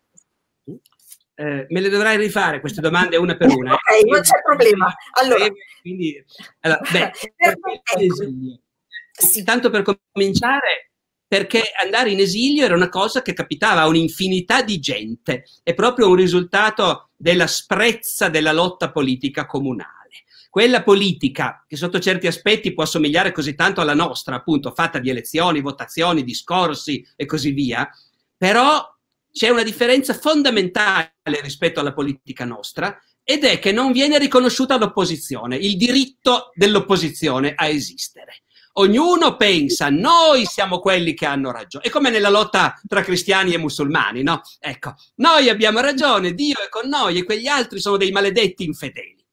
eh, me le dovrai rifare queste domande una per una. ok, eh. non c'è problema. Allora, quindi, allora *laughs* beh, ecco. sì. tanto per cominciare, perché andare in esilio era una cosa che capitava a un'infinità di gente, è proprio un risultato della sprezza della lotta politica comunale. Quella politica, che sotto certi aspetti può assomigliare così tanto alla nostra, appunto, fatta di elezioni, votazioni, discorsi e così via, però c'è una differenza fondamentale rispetto alla politica nostra ed è che non viene riconosciuta l'opposizione, il diritto dell'opposizione a esistere. Ognuno pensa, noi siamo quelli che hanno ragione. È come nella lotta tra cristiani e musulmani, no? Ecco, noi abbiamo ragione, Dio è con noi e quegli altri sono dei maledetti infedeli.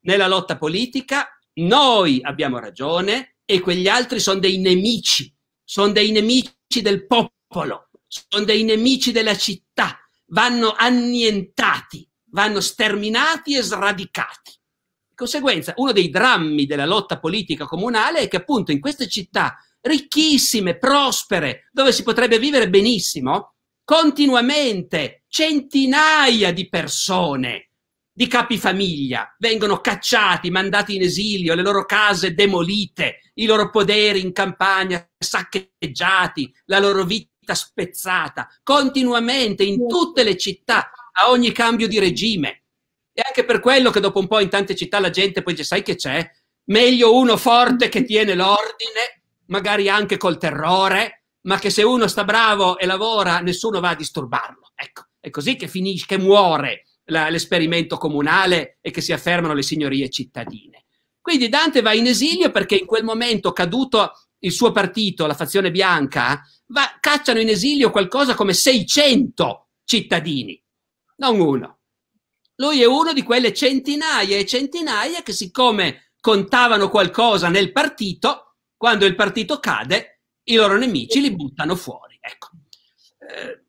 Nella lotta politica noi abbiamo ragione e quegli altri sono dei nemici, sono dei nemici del popolo sono dei nemici della città, vanno annientati, vanno sterminati e sradicati. In conseguenza, uno dei drammi della lotta politica comunale è che appunto in queste città ricchissime, prospere, dove si potrebbe vivere benissimo, continuamente centinaia di persone, di capifamiglia, vengono cacciati, mandati in esilio, le loro case demolite, i loro poderi in campagna saccheggiati, la loro vita spezzata continuamente in tutte le città a ogni cambio di regime. E anche per quello che dopo un po' in tante città la gente poi dice, sai che c'è? Meglio uno forte che tiene l'ordine, magari anche col terrore, ma che se uno sta bravo e lavora nessuno va a disturbarlo. Ecco, è così che finisce, che muore l'esperimento comunale e che si affermano le signorie cittadine. Quindi Dante va in esilio perché in quel momento, caduto il suo partito, la fazione bianca, va, cacciano in esilio qualcosa come 600 cittadini, non uno. Lui è uno di quelle centinaia e centinaia che siccome contavano qualcosa nel partito, quando il partito cade, i loro nemici li buttano fuori. Ecco. Eh,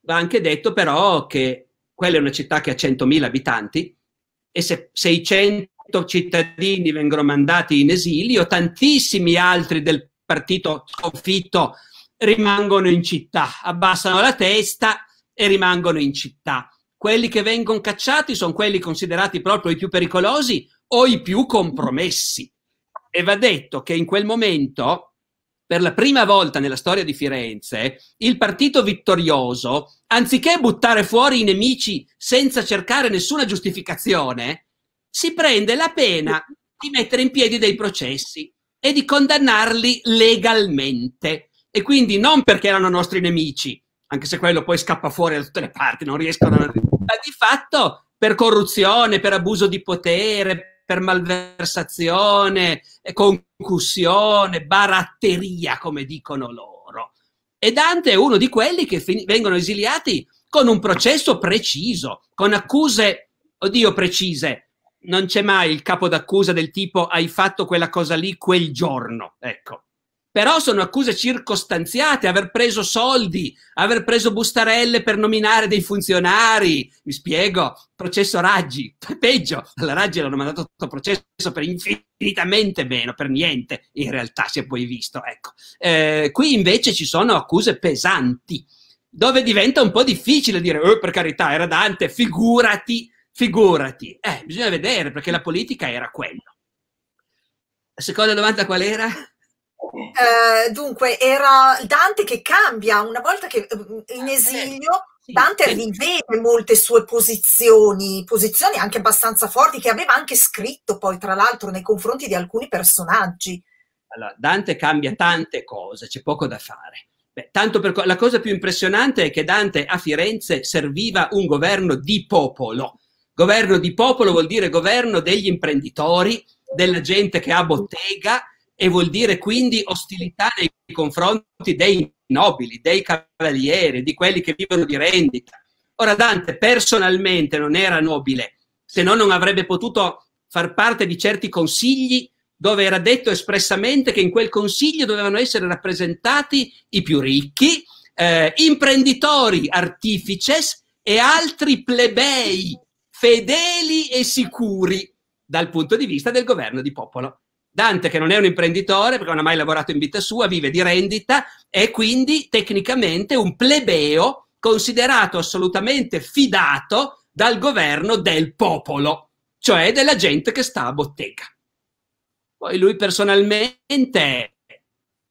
va anche detto però che quella è una città che ha 100.000 abitanti e se 600 cittadini vengono mandati in esilio, tantissimi altri del partito sconfitto rimangono in città, abbassano la testa e rimangono in città. Quelli che vengono cacciati sono quelli considerati proprio i più pericolosi o i più compromessi. E va detto che in quel momento, per la prima volta nella storia di Firenze, il partito vittorioso, anziché buttare fuori i nemici senza cercare nessuna giustificazione, si prende la pena di mettere in piedi dei processi e di condannarli legalmente. E quindi non perché erano nostri nemici, anche se quello poi scappa fuori da tutte le parti, non riescono a... Ma di fatto per corruzione, per abuso di potere, per malversazione, eh, concussione, baratteria, come dicono loro. E Dante è uno di quelli che fin- vengono esiliati con un processo preciso, con accuse, oddio, precise, non c'è mai il capo d'accusa del tipo hai fatto quella cosa lì quel giorno, ecco. Però sono accuse circostanziate, aver preso soldi, aver preso bustarelle per nominare dei funzionari, mi spiego, processo Raggi, *laughs* peggio, alla Raggi l'hanno mandato tutto processo per infinitamente meno, per niente in realtà, si è poi visto, ecco. Eh, qui invece ci sono accuse pesanti, dove diventa un po' difficile dire, oh, per carità, era Dante, figurati figurati, eh, bisogna vedere perché la politica era quella. La seconda domanda qual era? Eh, dunque, era Dante che cambia una volta che eh, in ah, certo. esilio. Dante rivede molte sue posizioni, posizioni anche abbastanza forti, che aveva anche scritto poi, tra l'altro, nei confronti di alcuni personaggi. Allora, Dante cambia tante cose, c'è poco da fare. Beh, per, la cosa più impressionante è che Dante a Firenze serviva un governo di popolo, Governo di popolo vuol dire governo degli imprenditori, della gente che ha bottega e vuol dire quindi ostilità nei confronti dei nobili, dei cavalieri, di quelli che vivono di rendita. Ora Dante personalmente non era nobile, se no non avrebbe potuto far parte di certi consigli dove era detto espressamente che in quel consiglio dovevano essere rappresentati i più ricchi, eh, imprenditori, artifices e altri plebei fedeli e sicuri dal punto di vista del governo di popolo. Dante, che non è un imprenditore, perché non ha mai lavorato in vita sua, vive di rendita, è quindi tecnicamente un plebeo considerato assolutamente fidato dal governo del popolo, cioè della gente che sta a bottega. Poi lui personalmente,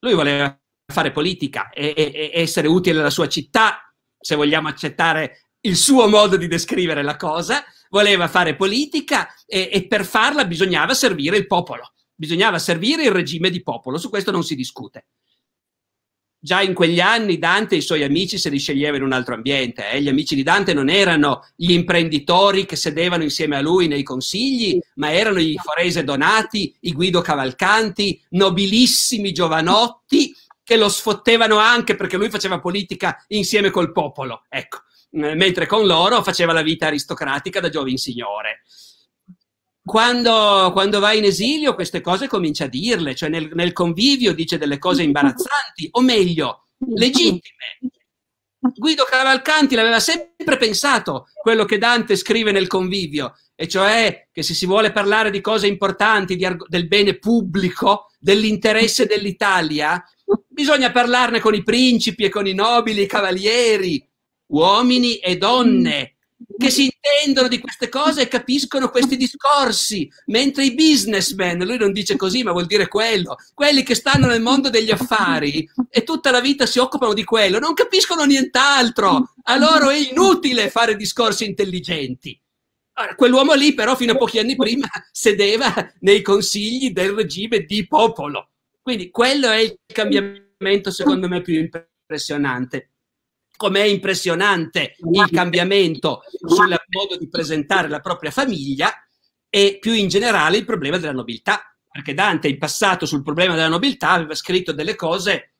lui voleva fare politica e, e essere utile alla sua città, se vogliamo accettare il suo modo di descrivere la cosa, voleva fare politica e, e per farla bisognava servire il popolo, bisognava servire il regime di popolo, su questo non si discute. Già in quegli anni Dante e i suoi amici se li sceglieva in un altro ambiente, eh? gli amici di Dante non erano gli imprenditori che sedevano insieme a lui nei consigli, ma erano i Forese Donati, i Guido Cavalcanti, nobilissimi giovanotti che lo sfottevano anche perché lui faceva politica insieme col popolo. Ecco, eh, mentre con loro faceva la vita aristocratica da giovin signore. Quando, quando, va in esilio queste cose comincia a dirle, cioè nel, nel convivio dice delle cose imbarazzanti, o meglio, legittime. Guido Cavalcanti l'aveva sempre pensato, quello che Dante scrive nel convivio, e cioè che se si vuole parlare di cose importanti, di del bene pubblico, dell'interesse dell'Italia, bisogna parlarne con i principi e con i nobili, i cavalieri, uomini e donne mm. che si intendono di queste cose e capiscono questi discorsi, mentre i businessmen, lui non dice così ma vuol dire quello, quelli che stanno nel mondo degli affari e tutta la vita si occupano di quello, non capiscono nient'altro, a loro è inutile fare discorsi intelligenti. Allora, quell'uomo lì però fino a pochi anni prima sedeva nei consigli del regime di popolo, quindi quello è il cambiamento secondo me più impressionante com'è impressionante il cambiamento sul modo di presentare la propria famiglia e più in generale il problema della nobiltà, perché Dante in passato sul problema della nobiltà aveva scritto delle cose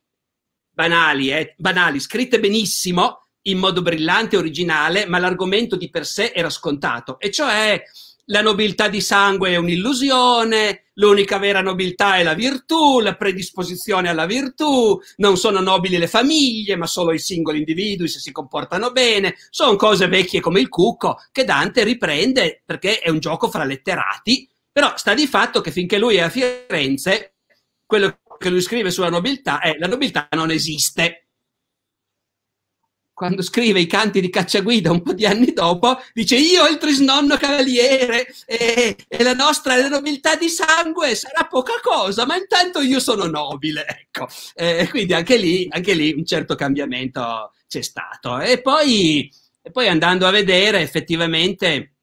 banali, eh, banali scritte benissimo, in modo brillante e originale, ma l'argomento di per sé era scontato, e cioè la nobiltà di sangue è un'illusione, l'unica vera nobiltà è la virtù, la predisposizione alla virtù, non sono nobili le famiglie, ma solo i singoli individui se si comportano bene, sono cose vecchie come il cucco che Dante riprende perché è un gioco fra letterati, però sta di fatto che finché lui è a Firenze, quello che lui scrive sulla nobiltà è la nobiltà non esiste quando scrive i canti di Cacciaguida un po' di anni dopo, dice io il trisnonno cavaliere e, e la nostra la nobiltà di sangue sarà poca cosa, ma intanto io sono nobile, ecco. Eh, quindi anche lì, anche lì, un certo cambiamento c'è stato. E poi, e poi andando a vedere effettivamente...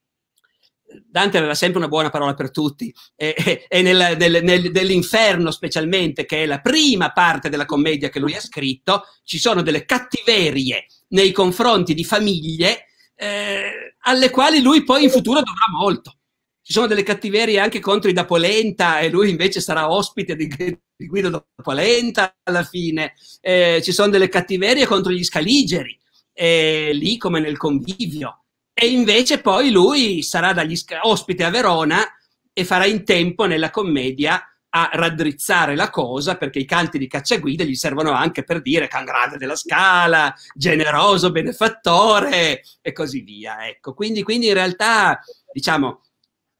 Dante aveva sempre una buona parola per tutti e, e, e nel, nel, nel, nell'inferno specialmente, che è la prima parte della commedia che lui ha scritto, ci sono delle cattiverie nei confronti di famiglie eh, alle quali lui poi in futuro dovrà molto. Ci sono delle cattiverie anche contro i Dapolenta e lui invece sarà ospite di, di Guido Dapolenta alla fine. Eh, ci sono delle cattiverie contro gli scaligeri, eh, lì come nel convivio. E invece poi lui sarà ospite a Verona e farà in tempo nella commedia a raddrizzare la cosa perché i canti di cacciaguida gli servono anche per dire can grande della scala, generoso benefattore e così via. Ecco, quindi, quindi in realtà, diciamo,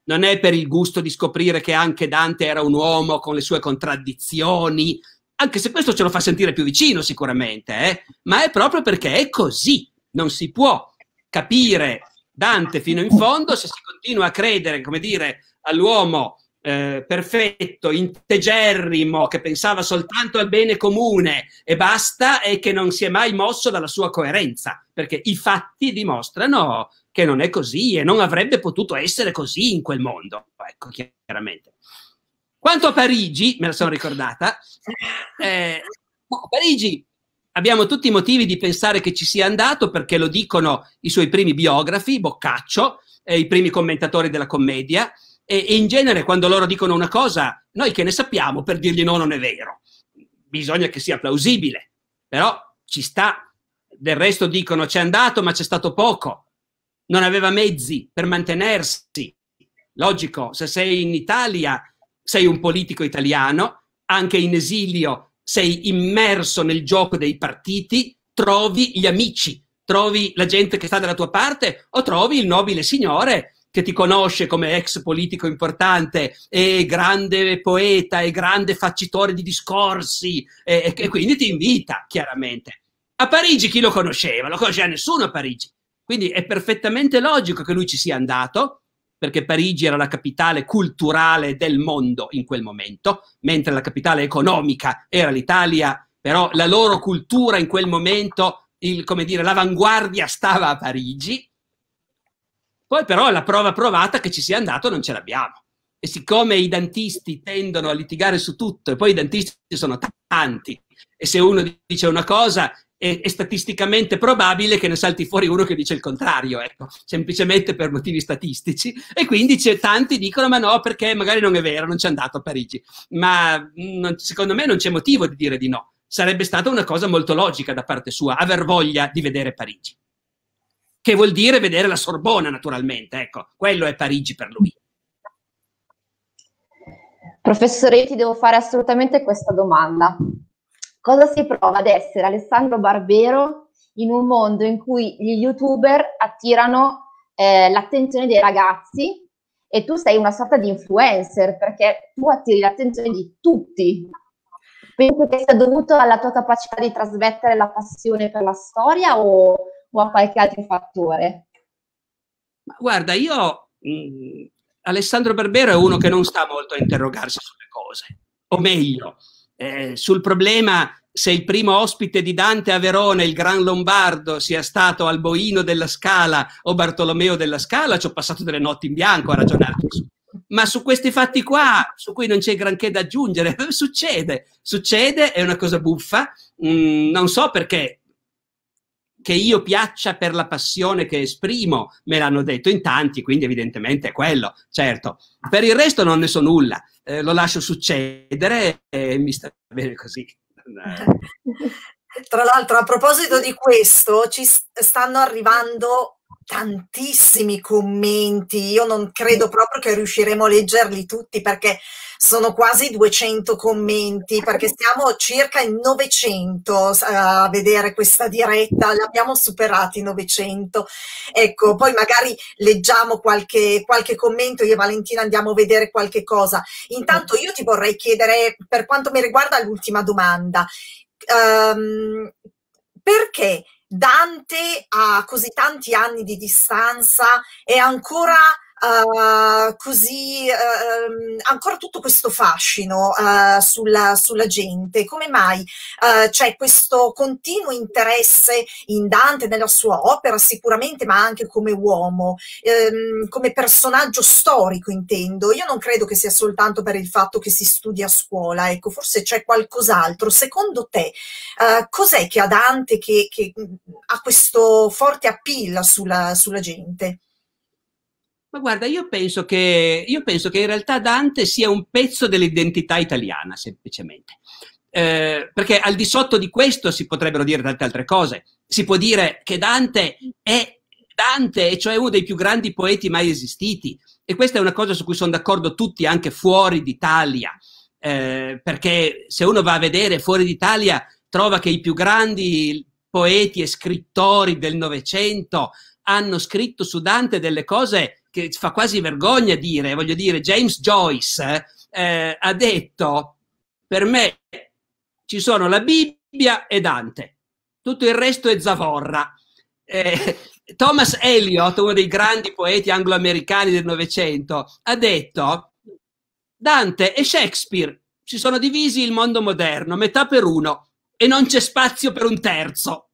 non è per il gusto di scoprire che anche Dante era un uomo con le sue contraddizioni, anche se questo ce lo fa sentire più vicino sicuramente, eh? ma è proprio perché è così, non si può capire Dante fino in fondo se si continua a credere, come dire, all'uomo eh, perfetto, integerrimo, che pensava soltanto al bene comune e basta, e che non si è mai mosso dalla sua coerenza, perché i fatti dimostrano che non è così e non avrebbe potuto essere così in quel mondo. Ecco, chiaramente. Quanto a Parigi, me la sono ricordata, eh, a Parigi abbiamo tutti i motivi di pensare che ci sia andato perché lo dicono i suoi primi biografi, Boccaccio, eh, i primi commentatori della commedia, e, e in genere quando loro dicono una cosa, noi che ne sappiamo per dirgli no, non è vero. Bisogna che sia plausibile, però ci sta. Del resto dicono c'è andato, ma c'è stato poco. Non aveva mezzi per mantenersi. Logico, se sei in Italia, sei un politico italiano, anche in esilio sei immerso nel gioco dei partiti, trovi gli amici, trovi la gente che sta dalla tua parte o trovi il nobile signore che ti conosce come ex politico importante e grande poeta e grande faccitore di discorsi e, e quindi ti invita chiaramente. A Parigi chi lo conosceva? Lo conosceva nessuno a Parigi. Quindi è perfettamente logico che lui ci sia andato, perché Parigi era la capitale culturale del mondo in quel momento, mentre la capitale economica era l'Italia, però la loro cultura in quel momento, il, come dire, l'avanguardia stava a Parigi poi però la prova provata che ci sia andato non ce l'abbiamo. E siccome i dentisti tendono a litigare su tutto, e poi i dentisti sono tanti, e se uno dice una cosa è, è statisticamente probabile che ne salti fuori uno che dice il contrario, ecco, semplicemente per motivi statistici. E quindi tanti dicono ma no, perché magari non è vero, non c'è andato a Parigi. Ma non, secondo me non c'è motivo di dire di no. Sarebbe stata una cosa molto logica da parte sua, aver voglia di vedere Parigi che vuol dire vedere la Sorbona naturalmente, ecco, quello è Parigi per lui. Professore, io ti devo fare assolutamente questa domanda. Cosa si prova ad essere Alessandro Barbero in un mondo in cui gli youtuber attirano eh, l'attenzione dei ragazzi e tu sei una sorta di influencer perché tu attiri l'attenzione di tutti. Penso che sia dovuto alla tua capacità di trasmettere la passione per la storia o o a qualche altro fattore? Guarda, io mh, mm, Alessandro Barbero è uno che non sta molto a interrogarsi sulle cose, o meglio, eh, sul problema se il primo ospite di Dante a Verona, il Gran Lombardo, sia stato Alboino della Scala o Bartolomeo della Scala, ci ho passato delle notti in bianco a ragionare su. Ma su questi fatti qua, su cui non c'è granché da aggiungere, *laughs* succede, succede, è una cosa buffa, mm, non so perché che io piaccia per la passione che esprimo, me l'hanno detto in tanti, quindi evidentemente è quello, certo. Per il resto non ne so nulla, eh, lo lascio succedere e mi sta bene così. Tra l'altro, a proposito di questo, ci stanno arrivando tantissimi commenti, io non credo proprio che riusciremo a leggerli tutti perché sono quasi 200 commenti perché siamo circa in 900 a vedere questa diretta, l'abbiamo superati i 900. Ecco, poi magari leggiamo qualche, qualche commento, io e Valentina andiamo a vedere qualche cosa. Intanto io ti vorrei chiedere, per quanto mi riguarda, l'ultima domanda. Um, perché Dante a così tanti anni di distanza è ancora uh, così uh, ancora tutto questo fascino uh, sulla, sulla, gente? Come mai eh, c'è questo continuo interesse in Dante, nella sua opera sicuramente, ma anche come uomo, um, come personaggio storico intendo? Io non credo che sia soltanto per il fatto che si studia a scuola, ecco, forse c'è qualcos'altro. Secondo te cos'è che ha Dante che, che ha questo forte appeal sulla, sulla gente? Ma guarda, io penso, che, io penso che in realtà Dante sia un pezzo dell'identità italiana, semplicemente. Eh, perché al di sotto di questo si potrebbero dire tante altre cose. Si può dire che Dante è Dante, e cioè uno dei più grandi poeti mai esistiti. E questa è una cosa su cui sono d'accordo tutti, anche fuori d'Italia. Eh, perché se uno va a vedere fuori d'Italia trova che i più grandi poeti e scrittori del Novecento hanno scritto su Dante delle cose che fa quasi vergogna dire, voglio dire, James Joyce eh, ha detto, per me ci sono la Bibbia e Dante, tutto il resto è zavorra. Eh, *laughs* Thomas Eliot, uno dei grandi poeti angloamericani del Novecento, ha detto, Dante e Shakespeare si sono divisi il mondo moderno, metà per uno, e non c'è spazio per un terzo.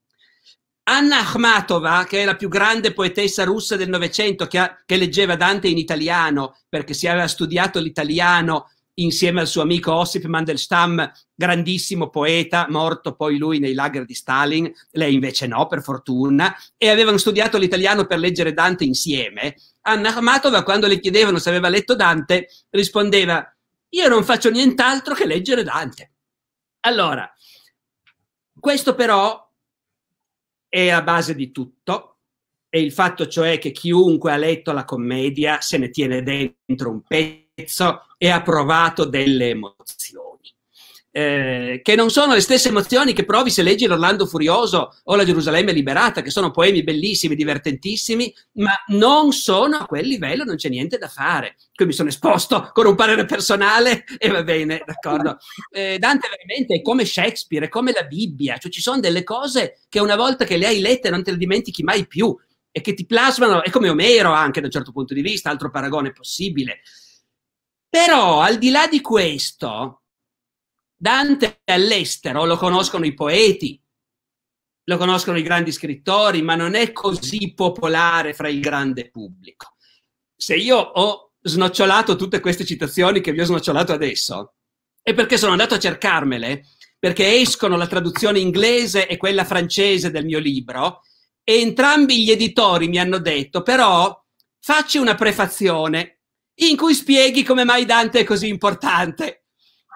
Anna Akhmatova, che è la più grande poetessa russa del Novecento, che, che leggeva Dante in italiano, perché si aveva studiato l'italiano insieme al suo amico Ossip Mandelstam, grandissimo poeta, morto poi lui nei lager di Stalin, lei invece no, per fortuna, e avevano studiato l'italiano per leggere Dante insieme. Anna Akhmatova, quando le chiedevano se aveva letto Dante, rispondeva io non faccio nient'altro che leggere Dante. Allora, questo però è a base di tutto, e il fatto cioè che chiunque ha letto la commedia se ne tiene dentro un pezzo e ha provato delle emozioni eh, che non sono le stesse emozioni che provi se leggi l'Orlando Furioso o la Gerusalemme Liberata, che sono poemi bellissimi, divertentissimi, ma non sono a quel livello, non c'è niente da fare. Qui mi sono esposto con un parere personale e va bene, d'accordo. Eh, Dante veramente è come Shakespeare, è come la Bibbia, cioè ci sono delle cose che una volta che le hai lette non te le dimentichi mai più e che ti plasmano, è come Omero anche da un certo punto di vista, altro paragone possibile. Però al di là di questo, Dante all'estero, lo conoscono i poeti, lo conoscono i grandi scrittori, ma non è così popolare fra il grande pubblico. Se io ho snocciolato tutte queste citazioni che vi ho snocciolato adesso, è perché sono andato a cercarmele, perché escono la traduzione inglese e quella francese del mio libro, e entrambi gli editori mi hanno detto, però facci una prefazione in cui spieghi come mai Dante è così importante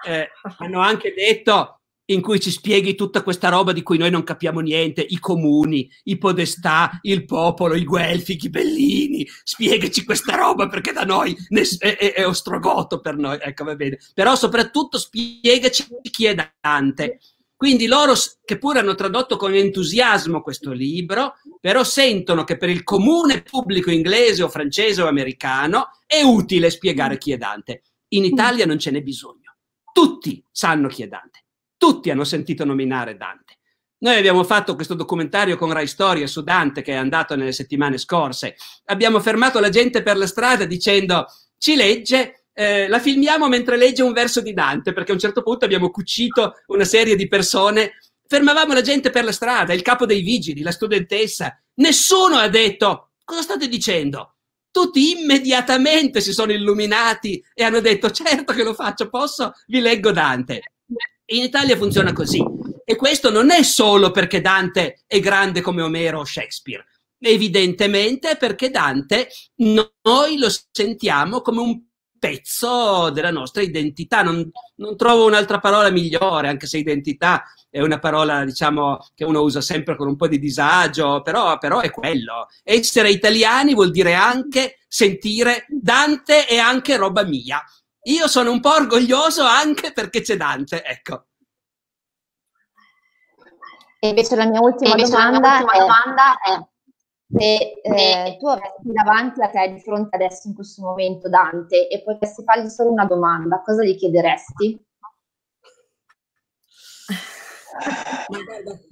eh, hanno anche detto in cui ci spieghi tutta questa roba di cui noi non capiamo niente, i comuni, i podestà, il popolo, i guelfi, i ghibellini, spiegaci questa roba perché da noi è, è, è, ostrogoto per noi, ecco va bene, però soprattutto spiegaci chi è Dante. Quindi loro, che pure hanno tradotto con entusiasmo questo libro, però sentono che per il comune pubblico inglese o francese o americano è utile spiegare chi è Dante. In Italia non ce n'è bisogno. Tutti sanno chi è Dante, tutti hanno sentito nominare Dante. Noi abbiamo fatto questo documentario con Rai Storia su Dante che è andato nelle settimane scorse. Abbiamo fermato la gente per la strada dicendo ci legge, eh, la filmiamo mentre legge un verso di Dante, perché a un certo punto abbiamo cucito una serie di persone. Fermavamo la gente per la strada, il capo dei vigili, la studentessa. Nessuno ha detto cosa state dicendo? tutti immediatamente si sono illuminati e hanno detto certo che lo faccio, posso, vi leggo Dante. In Italia funziona così e questo non è solo perché Dante è grande come Omero o Shakespeare, evidentemente perché Dante noi lo sentiamo come un pezzo della nostra identità. Non, non, trovo un'altra parola migliore, anche se identità è una parola, diciamo, che uno usa sempre con un po' di disagio, però, però è quello. Essere italiani vuol dire anche sentire Dante e anche roba mia. Io sono un po' orgoglioso anche perché c'è Dante, ecco. E invece la mia ultima, domanda, la mia ultima è... domanda è se eh, eh, tu avessi davanti a te, di fronte adesso in questo momento, Dante, e potessi fargli solo una domanda, cosa gli chiederesti?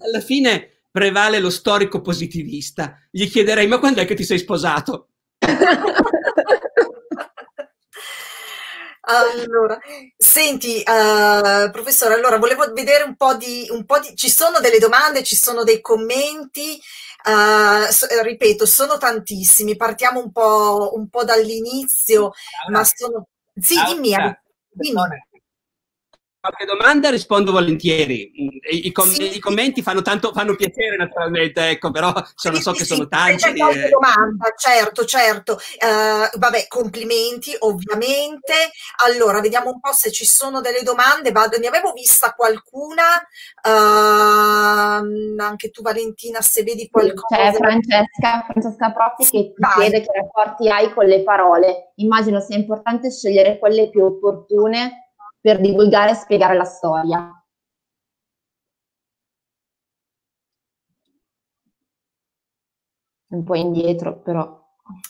alla fine prevale lo storico positivista. Gli chiederei, ma quando è che ti sei sposato? *laughs* Allora, senti, uh, professore, allora volevo vedere un po, di, un po' di... Ci sono delle domande, ci sono dei commenti, Uh, ripeto, sono tantissimi, partiamo un po', un po dall'inizio, allora, ma sono... Sì, allora, dimmi. dimmi qualche domanda rispondo volentieri. Mm, I, com- sì. i commenti fanno, tanto, fanno piacere naturalmente, ecco, però sono, sì, so che sì, sono tanti. C'è qualche domanda, certo, certo. Uh, vabbè, complimenti ovviamente. Allora, vediamo un po' se ci sono delle domande. Vado, ne avevo vista qualcuna, uh, anche tu Valentina, se vedi qualcosa. C'è Francesca, Francesca Profi che ti chiede che rapporti hai con le parole. Immagino sia importante scegliere quelle più opportune per divulgare e spiegare la storia. Un po' indietro, però.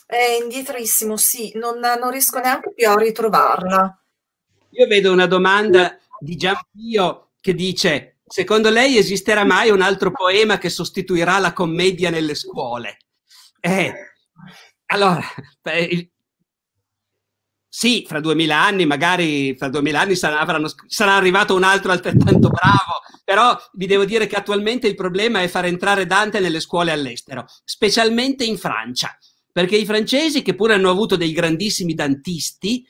È indietrissimo, sì, non, non riesco neanche più a ritrovarla. Io vedo una domanda di Giampio che dice: Secondo lei esisterà mai un altro poema che sostituirà la commedia nelle scuole? Eh, allora, beh, sì, fra duemila anni, magari fra duemila anni sarà, avranno, sarà arrivato un altro altrettanto bravo, però vi devo dire che attualmente il problema è far entrare Dante nelle scuole all'estero, specialmente in Francia, perché i francesi, che pure hanno avuto dei grandissimi dantisti,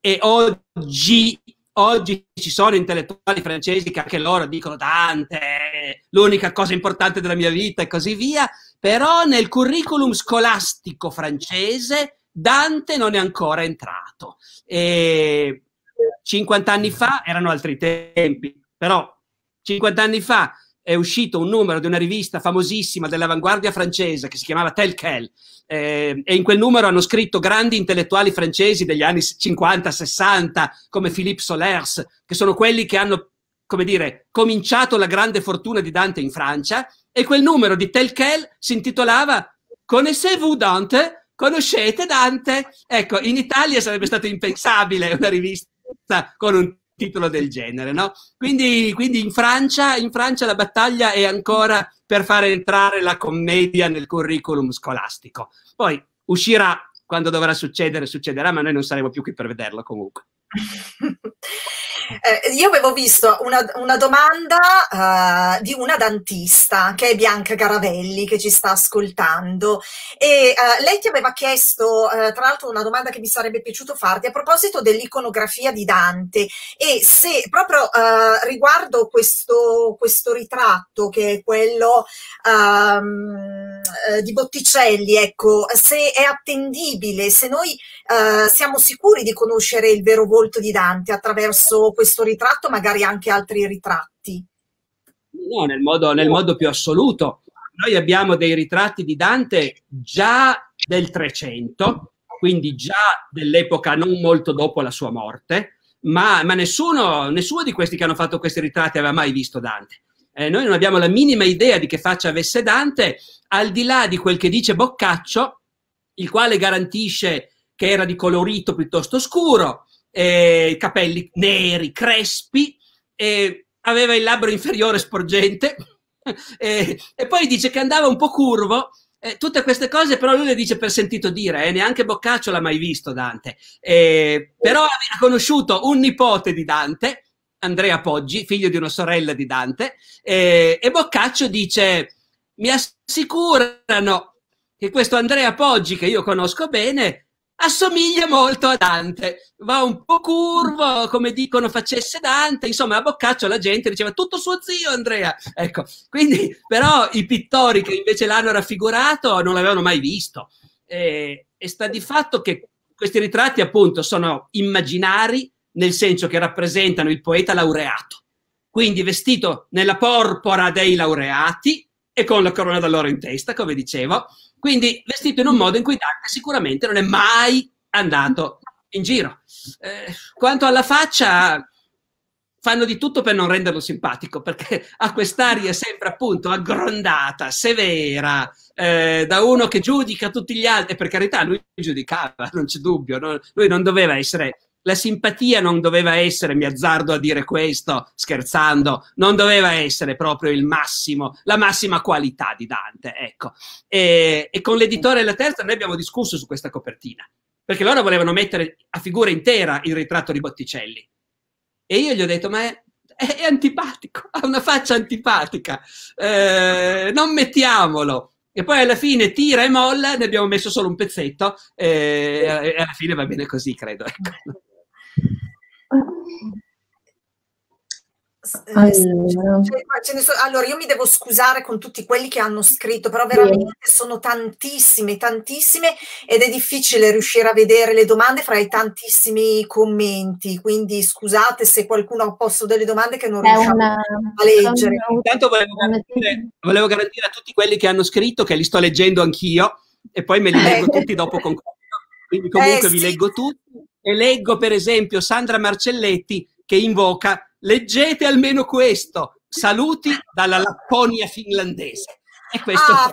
e oggi Oggi ci sono intellettuali francesi che anche loro dicono Dante, l'unica cosa importante della mia vita e così via, però nel curriculum scolastico francese Dante non è ancora entrato. E 50 anni fa erano altri tempi, però 50 anni fa è uscito un numero di una rivista famosissima dell'avanguardia francese che si chiamava Tel Quel eh, e in quel numero hanno scritto grandi intellettuali francesi degli anni 50-60 come Philippe Solers, che sono quelli che hanno, come dire, cominciato la grande fortuna di Dante in Francia e quel numero di Tel Quel si intitolava Connaissez-vous Dante? Conoscete Dante? Ecco, in Italia sarebbe stato impensabile una rivista con un titolo del genere, no? Quindi, quindi in, Francia, in, Francia, la battaglia è ancora per far entrare la commedia nel curriculum scolastico. Poi uscirà quando dovrà succedere, succederà, ma noi non saremo più qui per vederlo comunque eh, io avevo visto una, una domanda uh, di una dantista che è Bianca Garavelli che ci sta ascoltando e uh, lei ti aveva chiesto uh, tra l'altro una domanda che mi sarebbe piaciuto farti a proposito dell'iconografia di Dante e se proprio riguardo questo, questo, ritratto che è quello um, eh, di Botticelli, ecco, se è attendibile, se noi eh, siamo sicuri di conoscere il vero volto di Dante attraverso questo ritratto, magari anche altri ritratti. No, nel modo, nel modo più assoluto. Noi abbiamo dei ritratti di Dante già del 300, quindi già dell'epoca non molto dopo la sua morte, ma, ma nessuno, nessuno di questi che hanno fatto questi ritratti aveva mai visto Dante eh, noi non abbiamo la minima idea di che faccia avesse Dante, al di là di quel che dice Boccaccio, il quale garantisce che era di colorito piuttosto scuro, eh, capelli neri, crespi, eh, aveva il labbro inferiore sporgente *laughs* e poi dice che andava un po' curvo. Eh, tutte queste cose però lui le dice per sentito dire, eh, neanche Boccaccio l'ha mai visto Dante, eh, però ha conosciuto un nipote di Dante Andrea Poggi, figlio di una sorella di Dante, eh, e Boccaccio dice, mi assicurano che questo Andrea Poggi, che io conosco bene, assomiglia molto a Dante, va un po' curvo, come dicono facesse Dante, insomma a Boccaccio la gente diceva tutto suo zio Andrea, ecco, quindi però i pittori che invece l'hanno raffigurato non l'avevano mai visto eh, e sta di fatto che questi ritratti appunto sono immaginari, nel senso che rappresentano il poeta laureato, quindi vestito nella porpora dei laureati e con la corona d'alloro in testa, come dicevo, quindi vestito in un modo in cui Dante sicuramente non è mai andato in giro. Eh, quanto alla faccia, fanno di tutto per non renderlo simpatico, perché *laughs* ha quest'aria sempre appunto aggrondata, severa, eh, da uno che giudica tutti gli altri, per carità lui giudicava, non c'è dubbio, no? lui non doveva essere la simpatia non doveva essere, mi azzardo a dire questo scherzando, non doveva essere proprio il massimo, la massima qualità di Dante, ecco. E, e con l'editore La Terza noi abbiamo discusso su questa copertina, perché loro volevano mettere a figura intera il ritratto di Botticelli. E io gli ho detto, ma è, è antipatico, ha una faccia antipatica, eh, non mettiamolo. E poi alla fine tira e molla, ne abbiamo messo solo un pezzetto eh, e alla fine va bene così, credo. Ecco. Eh, allora. allora. io mi devo scusare con tutti quelli che hanno scritto, però veramente sì. sono tantissime, tantissime ed è difficile riuscire a vedere le domande fra i tantissimi commenti, quindi scusate se qualcuno ha posto delle domande che non è riusciamo una, a leggere. Intanto volevo garantire, volevo garantire, a tutti quelli che hanno scritto che li sto leggendo anch'io e poi me li leggo *laughs* tutti dopo con eh, Quindi comunque eh, vi leggo tutti e leggo per esempio Sandra Marcelletti che invoca leggete almeno questo, saluti dalla Lapponia finlandese. E questo ah,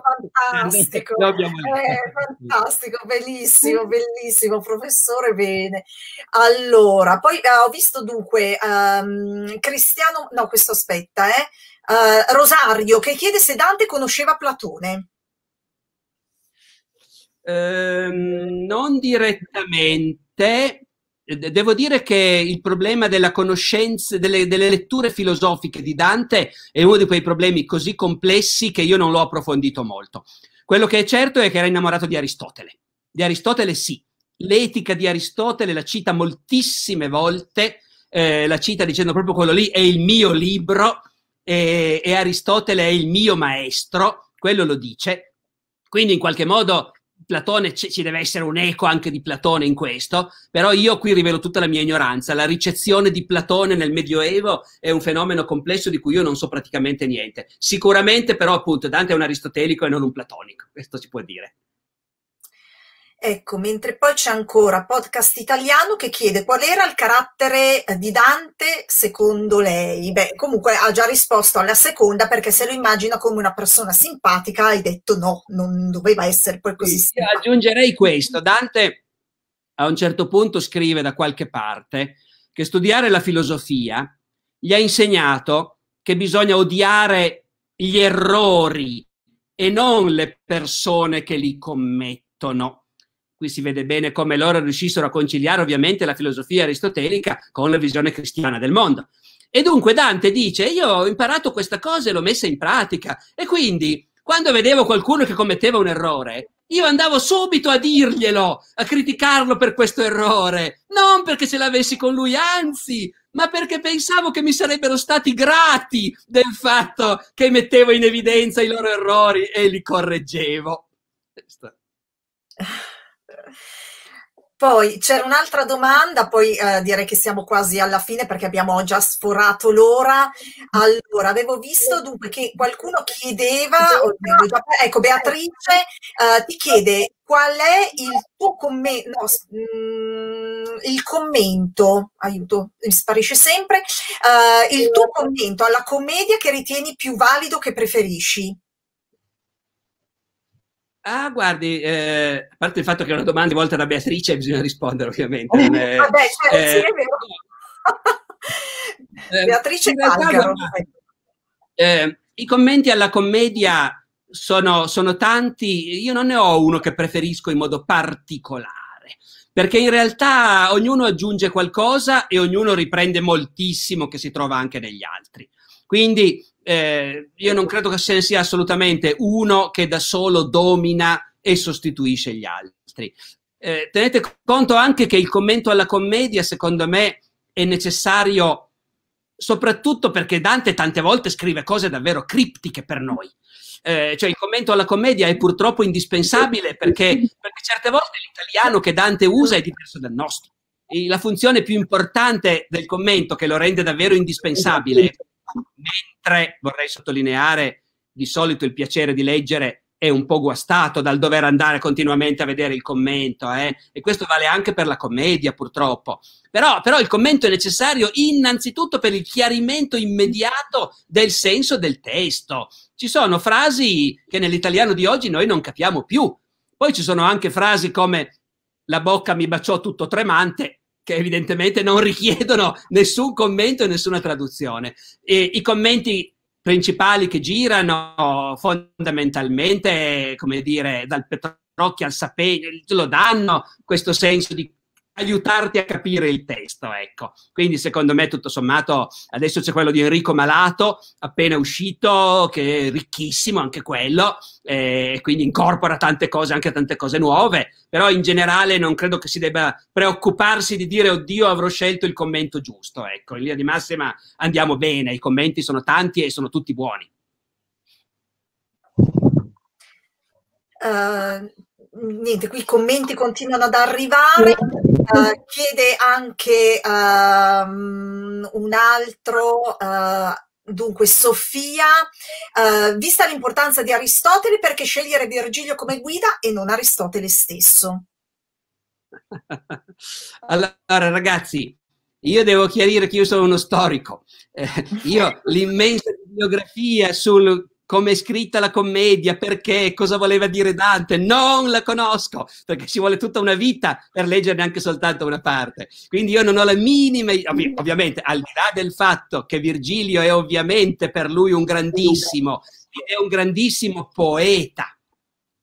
fantastico, *laughs* eh, fantastico, bellissimo, bellissimo, professore, bene. Allora, poi ah, ho visto dunque um, Cristiano, no questo aspetta, eh, uh, Rosario che chiede se Dante conosceva Platone. Eh, non direttamente te, devo dire che il problema della conoscenza, delle, delle, letture filosofiche di Dante è uno di quei problemi così complessi che io non l'ho approfondito molto. Quello che è certo è che era innamorato di Aristotele. Di Aristotele sì. L'etica di Aristotele la cita moltissime volte, eh, la cita dicendo proprio quello lì è il mio libro eh, e Aristotele è il mio maestro, quello lo dice. Quindi in qualche modo Platone c- ci deve essere un eco anche di Platone in questo, però io qui rivelo tutta la mia ignoranza. La ricezione di Platone nel Medioevo è un fenomeno complesso di cui io non so praticamente niente. Sicuramente, però, appunto, Dante è un aristotelico e non un platonico, questo si può dire. Ecco, mentre poi c'è ancora Podcast Italiano che chiede qual era il carattere eh, di Dante secondo lei. Beh, comunque ha già risposto alla seconda perché se lo immagina come una persona simpatica hai detto no, non doveva essere poi così. Sì, aggiungerei questo, Dante a un certo punto scrive da qualche parte che studiare la filosofia gli ha insegnato che bisogna odiare gli errori e non le persone che li commettono. Qui si vede bene come loro riuscissero a conciliare ovviamente la filosofia aristotelica con la visione cristiana del mondo. E dunque Dante dice, io ho imparato questa cosa e l'ho messa in pratica. E quindi, quando vedevo qualcuno che commetteva un errore, io andavo subito a dirglielo, a criticarlo per questo errore, non perché ce l'avessi con lui, anzi, ma perché pensavo che mi sarebbero stati grati del fatto che mettevo in evidenza i loro errori e li correggevo. *laughs* Poi c'era un'altra domanda, poi eh, direi che siamo quasi alla fine perché abbiamo già sforato l'ora. Allora, avevo visto dunque che qualcuno chiedeva, oddio, ecco Beatrice eh, ti chiede qual è il tuo commento, no, mm, il commento, aiuto, sparisce sempre, eh, il tuo commento alla commedia che ritieni più valido che preferisci. Ah, guardi, eh, a parte il fatto che è una domanda rivolta da Beatrice, bisogna rispondere ovviamente. Eh, Vabbè, certo, eh, sì, è eh, vero. Eh, Beatrice Calcaro. Eh, I commenti alla commedia sono, sono tanti, io non ne ho uno che preferisco in modo particolare perché in realtà ognuno aggiunge qualcosa e ognuno riprende moltissimo che si trova anche negli altri. Quindi eh, io non credo che se ne sia assolutamente uno che da solo domina e sostituisce gli altri. Eh, tenete conto anche che il commento alla commedia, secondo me, è necessario soprattutto perché Dante tante volte scrive cose davvero criptiche per noi. Eh, cioè il commento alla commedia è purtroppo indispensabile perché, perché certe volte l'italiano che Dante usa è diverso dal nostro. E la funzione più importante del commento che lo rende davvero indispensabile mentre vorrei sottolineare di solito il piacere di leggere è un po' guastato dal dover andare continuamente a vedere il commento, eh? e questo vale anche per la commedia purtroppo. Però, però il commento è necessario innanzitutto per il chiarimento immediato del senso del testo. Ci sono frasi che nell'italiano di oggi noi non capiamo più. Poi ci sono anche frasi come la bocca mi baciò tutto tremante, che evidentemente non richiedono nessun commento e nessuna traduzione. E I commenti principali che girano fondamentalmente, come dire, dal petrocchio al sapere, lo danno questo senso di aiutarti a capire il testo, ecco. Quindi secondo me tutto sommato adesso c'è quello di Enrico Malato, appena uscito, che è ricchissimo anche quello, eh, e eh, quindi incorpora tante cose, anche tante cose nuove, però in generale non credo che si debba preoccuparsi di dire oddio avrò scelto il commento giusto, ecco. In linea di massima andiamo bene, i commenti sono tanti e sono tutti buoni. Uh, niente, qui i commenti continuano ad arrivare. Uh, chiede anche uh, un altro. Uh, dunque, Sofia, eh, vista l'importanza di Aristotele, perché scegliere Virgilio come guida e non Aristotele stesso? *laughs* Allora, ragazzi, io devo chiarire che io sono uno storico. Eh, io *laughs* l'immensa bibliografia sul come è scritta la commedia, perché, cosa voleva dire Dante, non la conosco, perché ci vuole tutta una vita per leggerne anche soltanto una parte. Quindi io non ho la minima, ovviamente, al di là del fatto che Virgilio è ovviamente per lui un grandissimo, ed è un grandissimo poeta.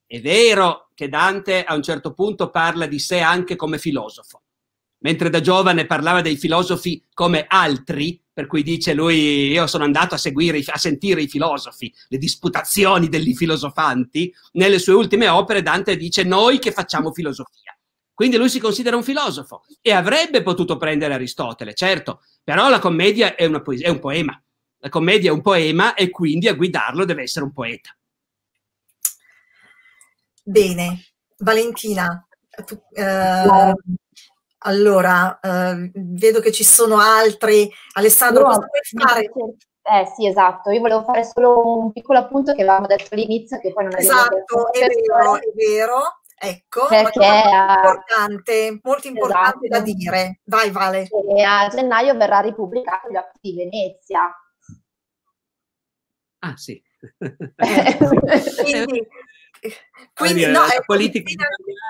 È vero che Dante a un certo punto parla di sé anche come filosofo, mentre da giovane parlava dei filosofi come altri, per cui dice lui io sono andato a, seguire, a sentire i filosofi, le disputazioni degli filosofanti, nelle sue ultime opere Dante dice noi che facciamo filosofia. Quindi lui si considera un filosofo e avrebbe potuto prendere Aristotele, certo, però la commedia è, poesia, è un poema, la commedia è un poema e quindi a guidarlo deve essere un poeta. Bene, Valentina, tu, eh, allora, eh, vedo che ci sono altri. Alessandro, no, cosa vuoi fare? Certo. Eh sì, esatto. Io volevo fare solo un piccolo appunto che avevamo detto all'inizio che poi non è Esatto, è vero, è vero. Ecco, perché è importante, molto importante esatto. da dire. Vai Vale. E a gennaio verrà ripubblicato gli Occhi di Venezia. Ah sì. *laughs* *laughs* Quindi, quindi, no, eh, la politica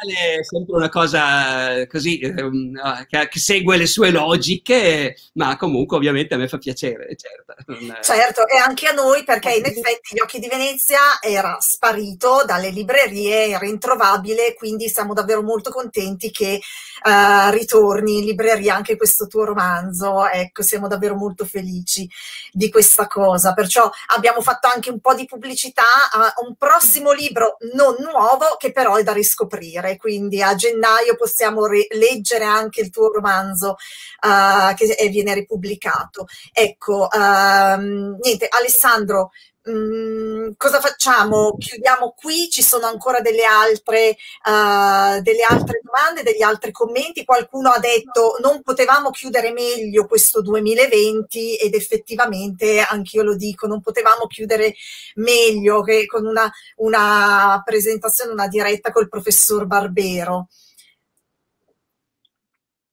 è sempre una cosa eh, così ehm, che, che, segue le sue logiche, ma comunque ovviamente a me fa piacere, eh, certo. Certo, e anche a noi perché in *laughs* effetti Gli occhi di Venezia era sparito dalle librerie, era introvabile, quindi siamo davvero molto contenti che uh, ritorni in libreria anche questo tuo romanzo, ecco, siamo davvero molto felici di questa cosa, perciò abbiamo fatto anche un po' di pubblicità a un prossimo libro non nuovo che però è da riscoprire, quindi a gennaio possiamo re- leggere anche il tuo romanzo uh, che viene ripubblicato. Ecco, uh, niente, Alessandro, Mm, cosa facciamo? Chiudiamo qui, ci sono ancora delle altre, uh, delle altre, domande, degli altri commenti. Qualcuno ha detto non potevamo chiudere meglio questo 2020 ed effettivamente anch'io lo dico, non potevamo chiudere meglio che con una, una presentazione, una diretta col professor Barbero.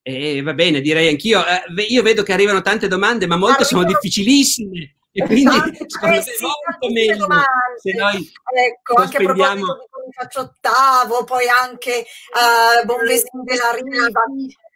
Eh, va bene, direi anch'io. Eh, io vedo che arrivano tante domande, ma molte Arrivo... sono difficilissime e quindi secondo esatto, *laughs* eh, sì, molto meglio se noi ecco, sospendiamo... anche a faccio ottavo, poi anche uh, eh, Bombesin della Riva.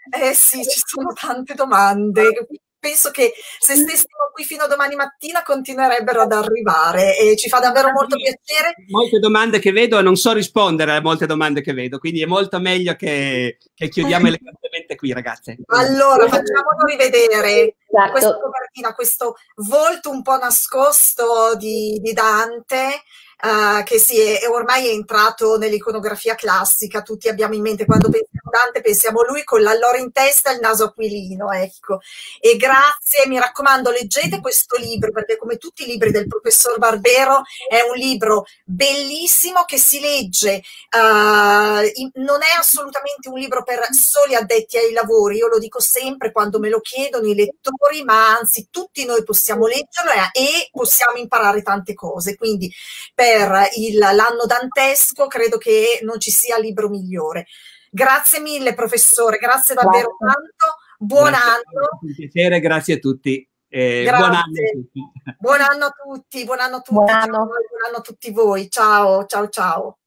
Eh sì, ci sono tante domande penso che se stessimo qui fino a domani mattina continuerebbero ad arrivare e ci fa davvero ah, molto piacere. Molte domande che vedo e non so rispondere a molte domande che vedo, quindi è molto meglio che, che chiudiamo *laughs* elegantemente qui ragazze. Allora, facciamolo rivedere. Esatto. Questa copertina, questo volto un po' nascosto di, di Dante, Uh, che si è, è, ormai è entrato nell'iconografia classica, tutti abbiamo in mente quando pensiamo *laughs* Dante, pensiamo a lui, con l'alloro in testa e il naso aquilino, ecco. E grazie, mi raccomando, leggete questo libro, perché come tutti i libri del professor Barbero è un libro bellissimo che si legge, uh, in, non è assolutamente un libro per soli addetti ai lavori, io lo dico sempre quando me lo chiedono i lettori, ma anzi tutti noi possiamo leggerlo eh, e possiamo imparare tante cose, quindi per il, l'anno dantesco credo che non ci sia libro migliore. Grazie mille professore, grazie davvero grazie. tanto. Buon grazie. anno. piacere, grazie a tutti. Eh, buon, anno a tutti. buon anno a tutti, buon anno a tutti, buon anno. buon anno a tutti voi. Ciao, ciao, ciao.